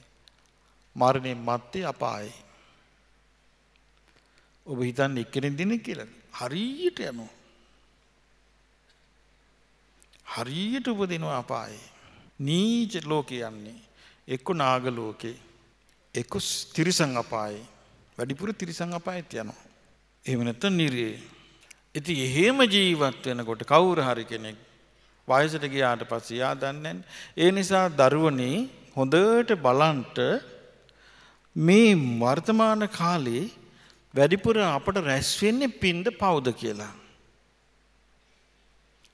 මරණින් මත්තේ අපායි. ඔබ හිතන්න එක්කෙනෙක් දින කියලා. හරියට යනවා. හරියට උපදිනවා අපායේ. නීච ලෝකේ යන්නේ. එක්ක නාග ලෝකේ. එක්ක තිරිසන් අපායේ. වැඩිපුර තිරිසන් අපායේත් යනවා. එහෙම නැත්නම් නිරේ. ඉතින් එහෙම ජීවත් වෙනකොට කවුරු හරි කෙනෙක් වයසට ගියාට පස්සේ යා දන්නේ ඒ නිසා දරුවනේ හොඳට බලන්ට මේ වර්තමාන කාලේ වැඩිපුර අපට රැස් වෙන්නේ පින්ද පවුද කියලා.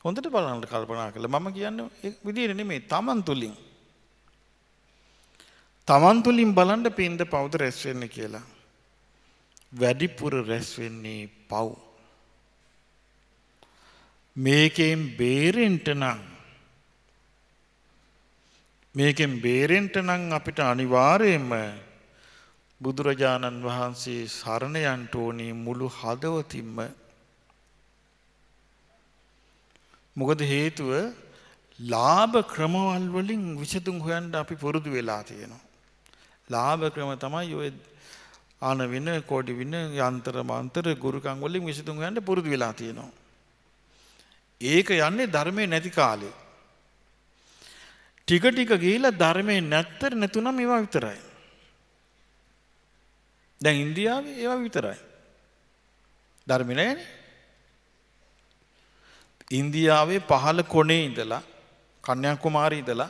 හොඳට බලන්න කල්පනා කළා. මම කියන්නේ ඒ විදිහට නෙමෙයි තමන් තුලින්. තමන් තුලින් බලන්න පින්ද පවුද රැස් වෙන්නේ කියලා. වැඩිපුර රැස් වෙන්නේ පවු. මේකෙන් බේරෙන්ට නම් මේකෙන් බේරෙන්ට නම් අපිට අනිවාර්යයෙන්ම බුදුරජාණන් වහන්සේ සරණ යන්ට ඕනේ මුළු හදවතින්ම මොකද හේතුව ලාභ ක්‍රමවල් වලින් විසඳුම් හොයන්න අපි පුරුදු වෙලා තියෙනවා. ලාභ ක්‍රම තමයි ඔය ආන වෙන, කොඩි වෙන, යන්ත්‍ර මන්ත්‍ර ගුරුකම් වලින් විසඳුම් හොයන්න පුරුදු වෙලා තියෙනවා. ඒක යන්නේ ධර්මය නැති කාලේ. ටික ටික ගිහිලා ධර්මය නැත්තර නැතුනම් ඒවා විතරයි. දැන් ඉන්දියාවේ ඒවා විතරයි. ධර්මය නැහැ. ඉන්දියාවේ පහළ කොනේ ඉඳලා කන්‍යාකුමාරී ඉඳලා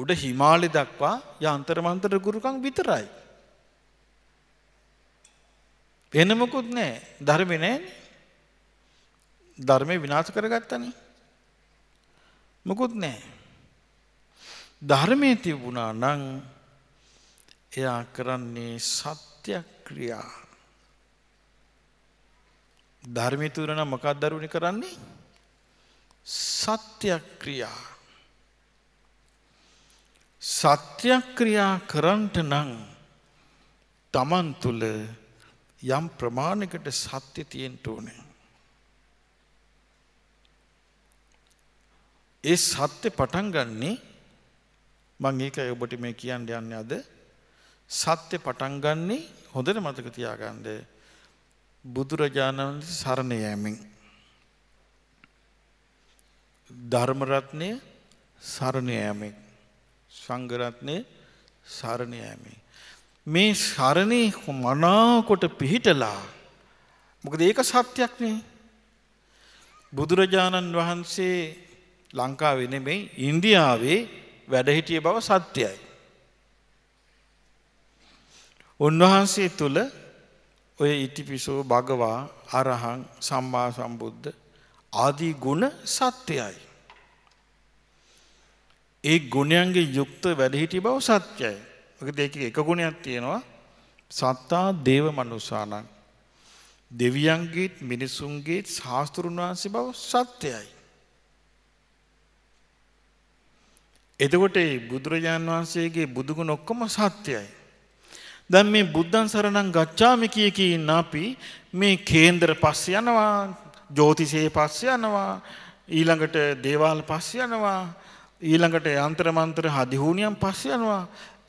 උඩ හිමාලය දක්වා යන්තර මන්තර ගුරුකම් විතරයි. වෙන මොකුත් නැහැ. ධර්මේ නැහැ. ධර්මය විනාශ කරගත්තනේ. මොකුත් නෑ. ධර්මය තිබුණා නම් එයා කරන්නේ සත්‍යක්‍රියා. ධර්මය තුරන මොකක් දරුණි කරන්නේ සත්‍යක්‍රියා. සත්‍යක්‍රියා කරන්ට නං තමන් තුළ යම් ප්‍රමාණකට සත්‍ය තියෙන්ට ඕනේ. ඒ සත්‍ය පටන් ගන්නේ මං ඒක ඔබට මේ කියන්න යන්න අද සත්‍ය පටන් ගන්නේ හොඳට මතක තියාගන්න බුදුරජාණන් වහන්සේ සරණ යෑමෙන් ධර්ම රත්නය සරණ යෑමෙන් සංඝ රත්නය සරණ යෑමෙන් මේ සරණේ මනාකොට පිහිටලා මොකද ඒක සත්‍යයක් නේ බුදුරජාණන් වහන්සේ ලංකාවේ නෙමෙයි ඉන්දියාවේ වැඩහිටිය බව සත්‍යයි. උන්වහන්සේ තුල ඔය ඉටිපිසෝ භගවා අරහං සම්මා සම්බුද්ධ ආදී ගුණ සත්‍යයි. ඒ ගුණයන්ගේ යුක්ත වැඩහිටි බව සත්‍යයි. මොකද ඒකේ එක ගුණයක් තියෙනවා සත්තා දේව මනුසානං. දෙවියන්ගේත් මිනිසුන්ගේත් ශාස්ත්‍රුන් වහන්සේ බව සත්‍යයි. එතකොට බුදුරජාණන් වහන්සේගේ බුදුගුණ ඔක්කොම සත්‍යයි. දැන් මේ බුද්ධන් සරණං ගච්ඡාමි කිය කී ඉන්න අපි මේ කේන්දර පස්සේ යනවා, ජ්‍යොතිෂයේ පස්සේ යනවා, ඊළඟට දේවාල පස්සේ යනවා, ඊළඟට යంత్ర මන්ත්‍ර හදිහුණියන් පස්සේ යනවා.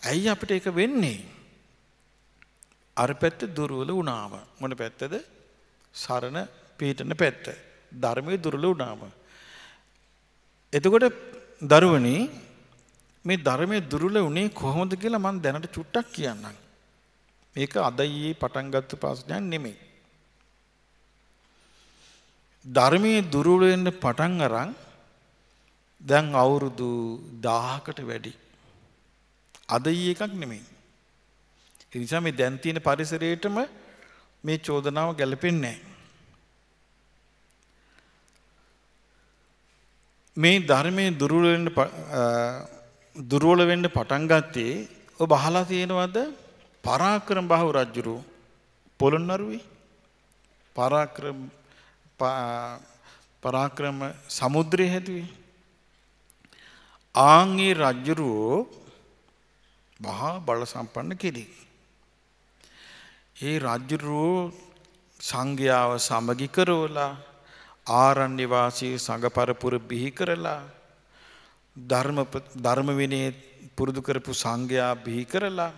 ඇයි අපිට ඒක වෙන්නේ? අර පැත්ත දුර්වල වුණාම. මොන පැත්තද? සරණ පීඨන පැත්ත. ධර්මයේ දුර්වල වුණාම. එතකොට දරුවනේ මේ ධර්මයේ දුර්වල උනේ කොහොමද කියලා මම දැනට චුට්ටක් කියන්නම්. මේක අද ඊයේ පටන් ගත්ත ප්‍රශ්නයක් නෙමෙයි. ධර්මයේ දුර්වල වෙන්න පටන් අරන් දැන් අවුරුදු 1000කට වැඩි. අද ඊයේ එකක් නෙමෙයි. ඒ නිසා මේ දැන් තියෙන පරිසරයේටම මේ චෝදනාව ගැලපෙන්නේ නැහැ. මේ ධර්මයේ දුර්වල වෙන්න දුර්වල වෙන්න පටන් ගත්තේ ඔබ අහලා තියෙනවද පරාක්‍රම බහු රජුරු පොළොන්නරුවේ පරාක්‍රම පරාක්‍රම සමුද්‍රය හැදුවේ ආංගේ රජ්ජුරුවෝ බහා බල සම්පන්න කෙරේ. ඒ රජ්ජුරුවෝ සංඝයාව සමගි කරවලා ආරණ්‍ය වාසී සංඝ පරපුර බිහි කරලා ධර්මවිනේ පුරුදු කරපු සංඝයා බිහි කරලා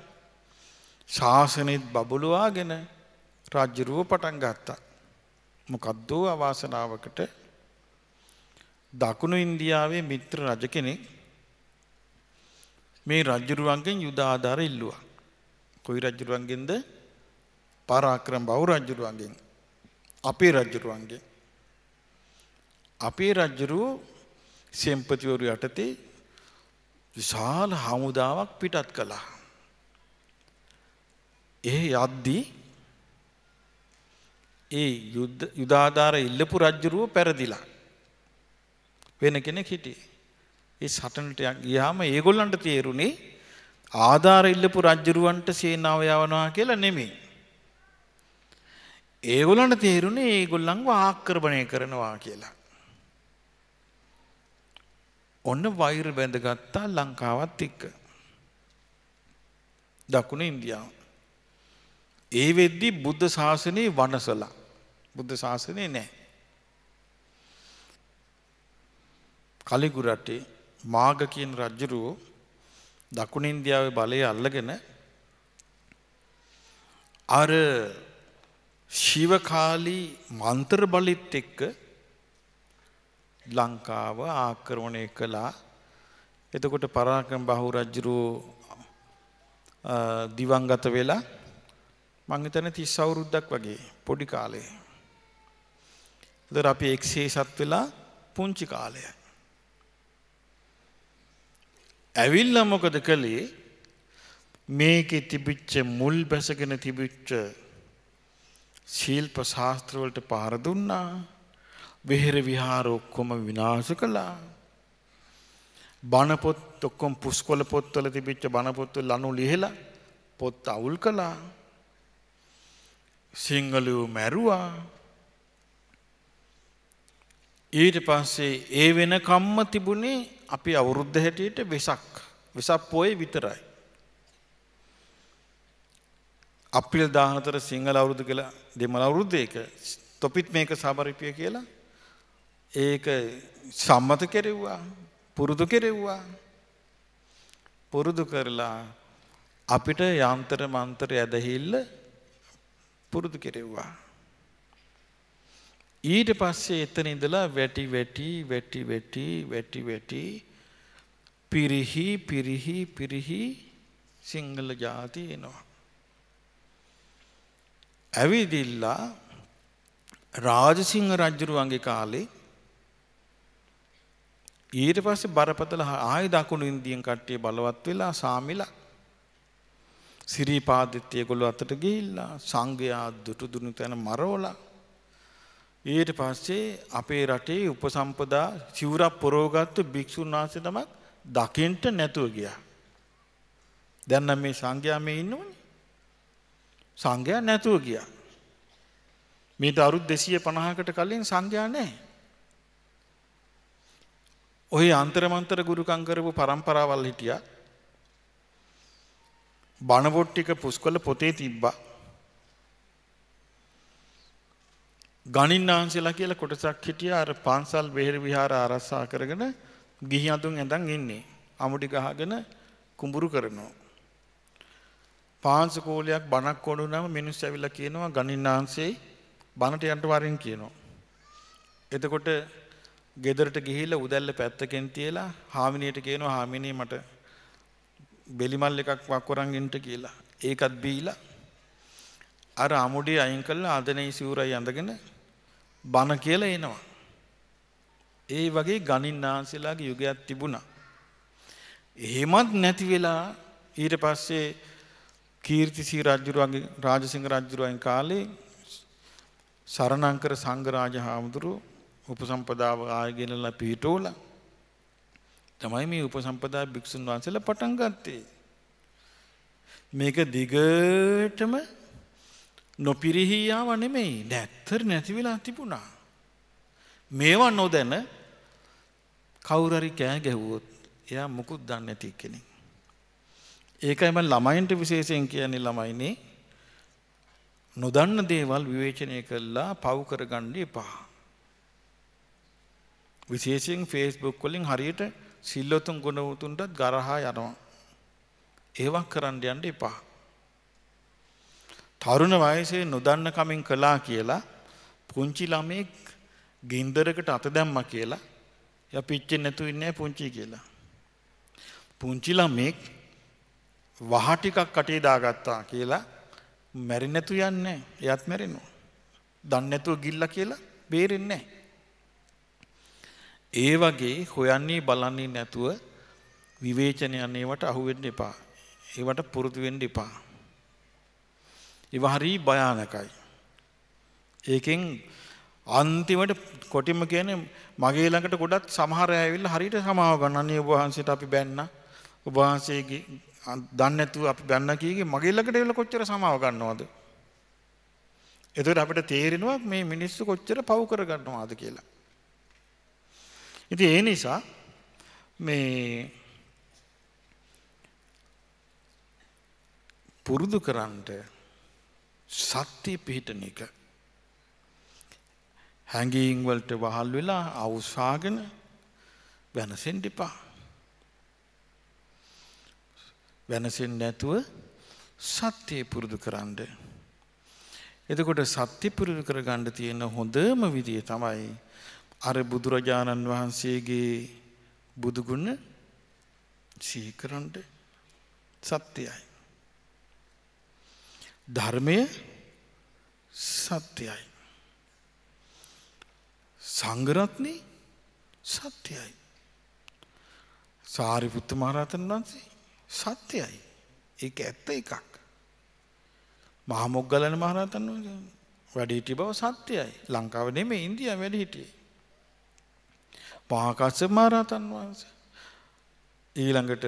ශාසනයත් බබළුවාගෙන රාජ්‍යරුව පටන් ගත්තා. මොකද්දෝ අවාසනාවකට දකුණු ඉන්දියාවේ මිත්‍ර රජ කෙනෙක් මේ රජුරුවන්ගෙන් යුද ආධාර ඉල්ලුවා. කොයි රජුරුවන්ගෙන්ද? පරාක්‍රම බහු රජුරුවන්ගෙන්. අපේ රජුරුවන්ගෙන්. අපේ රජුරුවෝ සෙම්පතිවරු යටතේ විශාල හමුදාවක් පිටත් කළා. ඒ යද්දී ඒ යුදාධාර ඉල්ලපු රජ්ජුරුව පැරදිලා. වෙන කෙනෙක් හිටියේ. ඒ සටනට ගියාම ඒගොල්ලන්ට තේරුණේ ආධාර ඉල්ලපු රජ්ජුරුවන්ට සේනාව යවනවා කියලා නෙමෙයි. ඒගොල්ලන්ට තේරුණේ ඒගොල්ලන්ව ආක්‍රමණය කරනවා කියලා. ඔන්න වෛර බැඳගත්තා ලංකාවත් එක්ක. දකුණ ඉන්දියාව. ඒ වෙද්දි බුද්ධ ශාසනය වනසලා. බුද්ධ ශාසනය නෑ. කලිගු රටේ මාග කියන රජ්ජුරුවෝ දකුණ ඉන්දියාවේ බලය අල්ලගෙන අර ශිවකාලී මන්ත්‍ර බලිත් එක්ක ලංකාව ආක්‍රමණය කළා. එතකොට පරාක්‍රම බහු රජුරෝ දිවංගත වෙලා මං හිතන්නේ 30 අවුරුද්දක් වගේ පොඩි කාලේ. ඒතර අපි එක්සේසත් වෙලා පුංචි කාලය. ඇවිල්ලා මොකද කළේ? මේකේ තිබිච්ච මුල් බැසගෙන තිබිච්ච ශිල්ප ශාස්ත්‍රවලට පාර දුන්නා. විහෙර විහාර ඔක්කොම විනාශ කළා. බණපොත් ඔක්කොම පුස්කොල පොත්වල තිබිච්ච බණපොත්වල ලනු ලිහලා පොත් අවුල් කළා. සිංහලයෝ මැරුවා. ඊට පස්සේ ඒ වෙනකම්ම තිබුණේ අපි අවුරුද්ධ හැටියට වෙසක්. වෙසක් පොයේ විතරයි. අප්‍රිල් 14 සිංහල අවුරුදු කියලා දෙමළ අවුරුද්දේක තොපිත් මේක සමරිපිය කියලා ඒක සම්මත කෙරෙව්වා පුරුදු කෙරෙව්වා පුරුදු කරලා අපිට යන්තර මන්තර ඇදහිල්ල පුරුදු කෙරෙව්වා. ඊට පස්සේ එතන ඉඳලා වැටි වැටි වැටි වැටි වැටි වැටි පිරිහි පිරිහි පිරිහි සිංහල ජාති එනවා. ඇවිදිල්ලා රාජසිංහ රජ්ජුරුවන්ගේ කාලේ ඊට පස්සේ බරපතල ආය දකුණු ඉන්දියන් කට්ටිය බලවත් වෙලා සාමිලා සිරීපාදිත්‍ය ඒගොල්ලෝ අතට ගිහිල්ලා සංඝයා දුටු දුනු තැන මරවලා ඊට පස්සේ අපේ රටේ උපසම්පදා සිවුරක් පොරවගත්තු භික්ෂුන් වහන්සේ තමයි දකින්ට නැතුව ගියා. දැන් නම් මේ සංඝයා මේ ඉන්නෝනේ. සංඝයා නැතුව ගියා. මේට අවුරුදු 250කට කලින් සංඝයා නැහැ. ඔය අන්තරමන්තර ගුරුකම් කරපු પરම්පරාවල් හිටියා. බණපොත් ටික පුස්කොළ පොතේ තිබ්බා. ගණින්නාන්සලා කියලා කොටසක් හිටියා අර පන්සල් බෙහෙර විහාර ආරක්ෂා කරගෙන ගිහි අඳුන් ඇඳන් ඉන්නේ. අමුඩි ගහගෙන කුඹුරු කරනවා. පාංශු කෝලයක් බණක් කොණුනම මිනිස්සු ඇවිල්ලා කියනවා ගණින්නාන්සේ බණට යන්න වරින් කියනවා. එතකොට ගෙදරට ගිහිල්ලා උදැල්ල පැත්තකෙන් තියලා හාමිනියට කියනවා හාමිනිය මට බෙලිමල් එකක් වක්වරන් ගෙන්ට කියලා. ඒකත් බීලා අර අමුඩිය අයින් කළා අදනේ සිවුරයි අඳගෙන බන කියලා එනවා. ඒ වගේ ගණින් ආන්සලාගේ යුගයක් තිබුණා. එහෙමත් නැති වෙලා ඊට පස්සේ කීර්තිසී රජුරුවන්ගේ රාජසිංහ රජුරුවන් කාලේ සරණංකර සංඝරාජ හාමුදුරුවෝ උපසම්පදාව ආයගෙනලා පිහිටෝල තමයි මේ උපසම්පදා භික්‍ෂුන් වහන්සේල පටන් ගත්තේ. මේක දිගටම නොපිරිහියාව නෙමෙයි නැත්තර නැතිවෙලා තිබුණා. මේවා නොදැන කවුරරි කෑ ගැහුවොත් එයා මුකුත් දන්න ඇති කෙනෙක්. ඒකයිම ළමයින්ට විශේෂයෙන් කියන්නේ ළමයිනේ නොදන්න දේවල් විවේචනය කල්ලා පව් කරගණ්ඩ එපා. විශේෂයෙන් ෆේස්බුක් වලින් හරියට සිල්ලොතුන් ගුණවතුන්ටත් ගරහා යනවා. ඒවක් කරන්න යන්න එපා. තරුණ වයසේ නොදන්න කමින් කළා කියලා පුංචි ළමෙක් ගින්දරකට අත දැම්මා කියලා යා පිච්චෙන්නේ නැතු ඉන්නේ පුංචි කියලා. පුංචි ළමෙක් වහ ටිකක් කටේ දාගත්තා කියලා මැරෙන්නේ නැතු යන්නේ. එයාත් මැරෙනවා. දන්නේ නැතුව ගිල්ලා කියලා බේරෙන්නේ නැහැ. ඒ වගේ හොයන්නේ බලන්නේ නැතුව විවේචනයන් ඒවට අහුවෙන්න එපා. ඒවට පුරුදු වෙන්න එපා. ඒව හරි භයානකයි. ඒකෙන් අන්තිමට කොටිම කියන්නේ මගේ ළඟට ගොඩක් සමහර අය ඇවිල්ලා හරියට සමාව ගන්න. අනේ ඔබ වහන්සේට අපි බැන්න. ඔබ වහන්සේගේ දන්නේ නැතුව අපි බැන්න කීගේ මගේ ළඟට එවිල්ලා කොච්චර සමාව ගන්නවද? එතකොට අපිට තේරෙනවා මේ මිනිස්සු කොච්චර පව් කර ගන්නවද කියලා. ඉතින් ඒ නිසා මේ පුරුදු කරන්නට සත්‍ය පිහිටන එක හැඟීම් වලට වහල් වෙලා අවසාගෙන වෙනසෙන් දෙපා වෙනසෙන් නැතුව සත්‍යය පුරුදු කරන්න. එතකොට සත්‍ය පුරුදු කරගන්න තියෙන හොඳම විදිය තමයි අර බුදුරජාණන් වහන්සේගේ බුදුගුණ සීකරන්ට සත්‍යයයි. ධර්මය සත්‍යයයි. සංගරත්නය සත්‍යයයි. සාරිපුත්ත මහරතන් වහන්සේ සත්‍යයයි. ඒ ඇත්ත එකක්. මහමොග්ගලන මහරතන් වඩ හිටි බව සත්‍යයයි ලංකාව නෙමේ ඉන්දිය වැඩ හිටියේ. පාකස්ස මහරහතන් වහන්සේ. ඊළඟට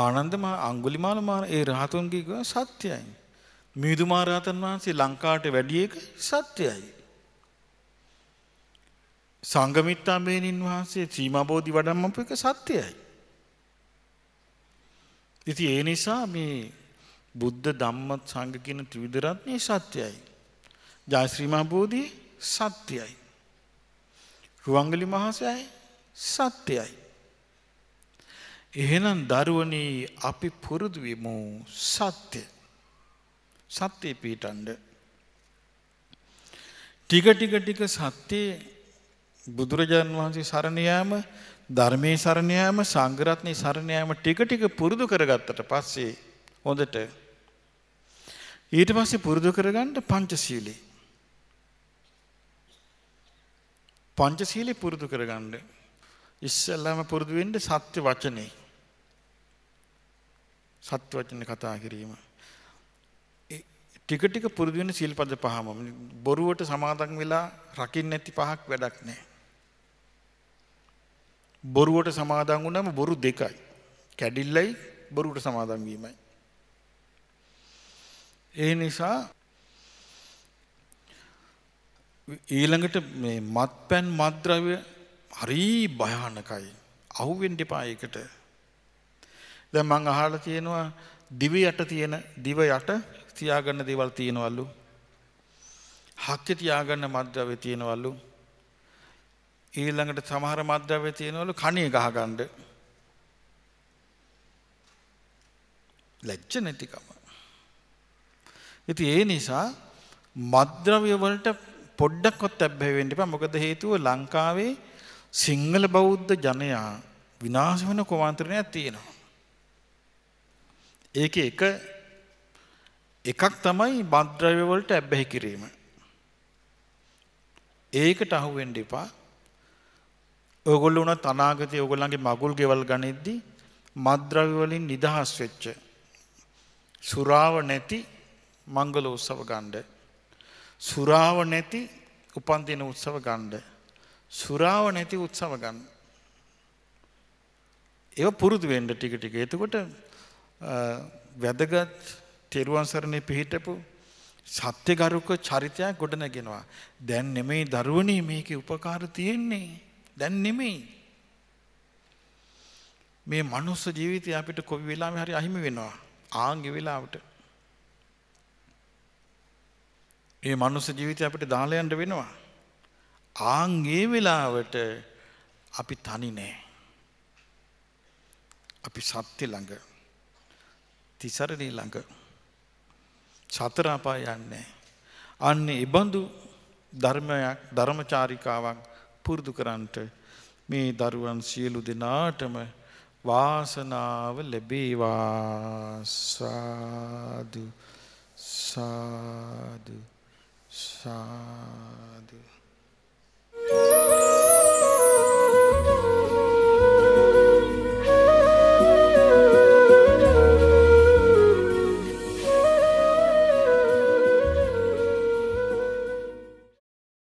ආනන්ද අංගුලිමාල මහා ඒ රහතුන්ගේ ගුණ සත්‍යයි. මිහිඳු මහරහතන් වහන්සේ ලංකාවට වැඩි එක සත්‍යයි. සංගමිත්තා මෙහෙණින් වහන්සේ සීමාබෝධි වඩම්මපු එක සත්‍යයි. ඉතින් ඒ නිසා මේ බුද්ධ ධම්ම සංඝ කියන ත්‍රිවිධ රත්නේ සත්‍යයි. ජය ශ්‍රී මහ බෝධි සත්‍යයි. රුවන්ගලි මහසෑයි සත්‍යයයි. එහෙනම් දරුවනී අපි පුරුදුවමු සත්‍ය සත්‍යය පීටන්ඩ. ටික ටික ටික සත්‍යයේ බුදුරජාණන් වහන්සේ සරණයෑම ධර්මය සරණයෑම සංගරත්නය සරණයෑම ටික ටික පුරුදු කරගත්තට පස්සේ හොඳට ඊට පස්සේ පුරුදු කරගන්නට පංචසීලී පංචශීලයේ පුරුදු කරගන්න. ඉස්සෙල්ලාම පුරුදු වෙන්න සත්‍ය වචනේ. සත්‍ය වචනේ කතා කිරීම. ටික ටික පුරුදු වෙන සීල්පද පහම බොරුවට සමාදන් වෙලා රකින්න නැති පහක් වැඩක් නැහැ. බොරුවට සමාදන් වුණාම බොරු දෙකයි. කැඩිල්ලයි බොරුවට සමාදන් වීමයි. ඒ නිසා ඊළඟට මේ මත්පැන් මත්ද්‍රව්‍ය හරි භයානකයි. අහුවෙන්න එපා ඒකට. දැන් මං අහලා තියෙනවා දිව යට තියෙන දිව යට තියාගන්න දේවල් තියෙනවලු. හක්කේ තියාගන්න මත්ද්‍රව්‍ය තියෙනවලු. ඊළඟට සමහර මත්ද්‍රව්‍ය තියෙනවලු කණේ ගහගන්න. ලැජ්ජ නැතිකම. ඉතින් ඒ නිසා මත්ද්‍රව්‍ය වලට පොඩ්ඩක්වත් ඇබ්බැහි වෙන්න එපා. මොකද හේතුව ලංකාවේ සිංහල බෞද්ධ ජනයා විනාශ වෙන කුමන්ත්‍රණයක් තියෙනවා. ඒකේ එක එකක් තමයි බද්ද්‍රව්‍ය වලට ඇබ්බැහි කිරීම. ඒකට අහු වෙන්න එපා. ඔයගොල්ලෝ උනත් අනාගතයේ ඔයගොල්ලන්ගේ මගුල් ගෙවල් ගනිද්දී මද්ද්‍රව්‍ය වලින් නිදහස් වෙච්ච සුරාව නැති මංගල උත්සව ගන්නේ සුරාව නැති උපන්දින උත්සව ගණ්ඩ. සුරාව නැති උත්සව ගන්න. ඒ පුරුදු වෙන්ඩ ටික ටික එතකොට වැදගත් තෙරුවන්සරණය පිහිටපු සත්‍යගරුක චරිතයක් ගොඩනගෙනවා. දැන් නෙමෙයි දරුවනේ මේක උපකාර තියෙන්නේ. දැන් නෙමෙයි. මේ මනුස්ස ජීවිතය අපිට කොවි වෙලාම හරි අහිමි වෙනවා. ආංගි වෙලාවට. ඒ මනුස්ස ජීවිතය අපිට දාලා යන්න වෙනවා. ආන් ඒ වෙලාවට අපි තනි නෑ. අපි සත්‍ය ළඟ. තිසරණේ ළඟ. සතර අපාය යන්නේ. අන්න ඒ බඳු ධර්මයක් ධර්මචාරිකාවක් පුරුදු කරන්ට මේ දරුවන් සියලු දෙනාටම වාසනාව ලැබේවා සාදු සාදු Sadhu.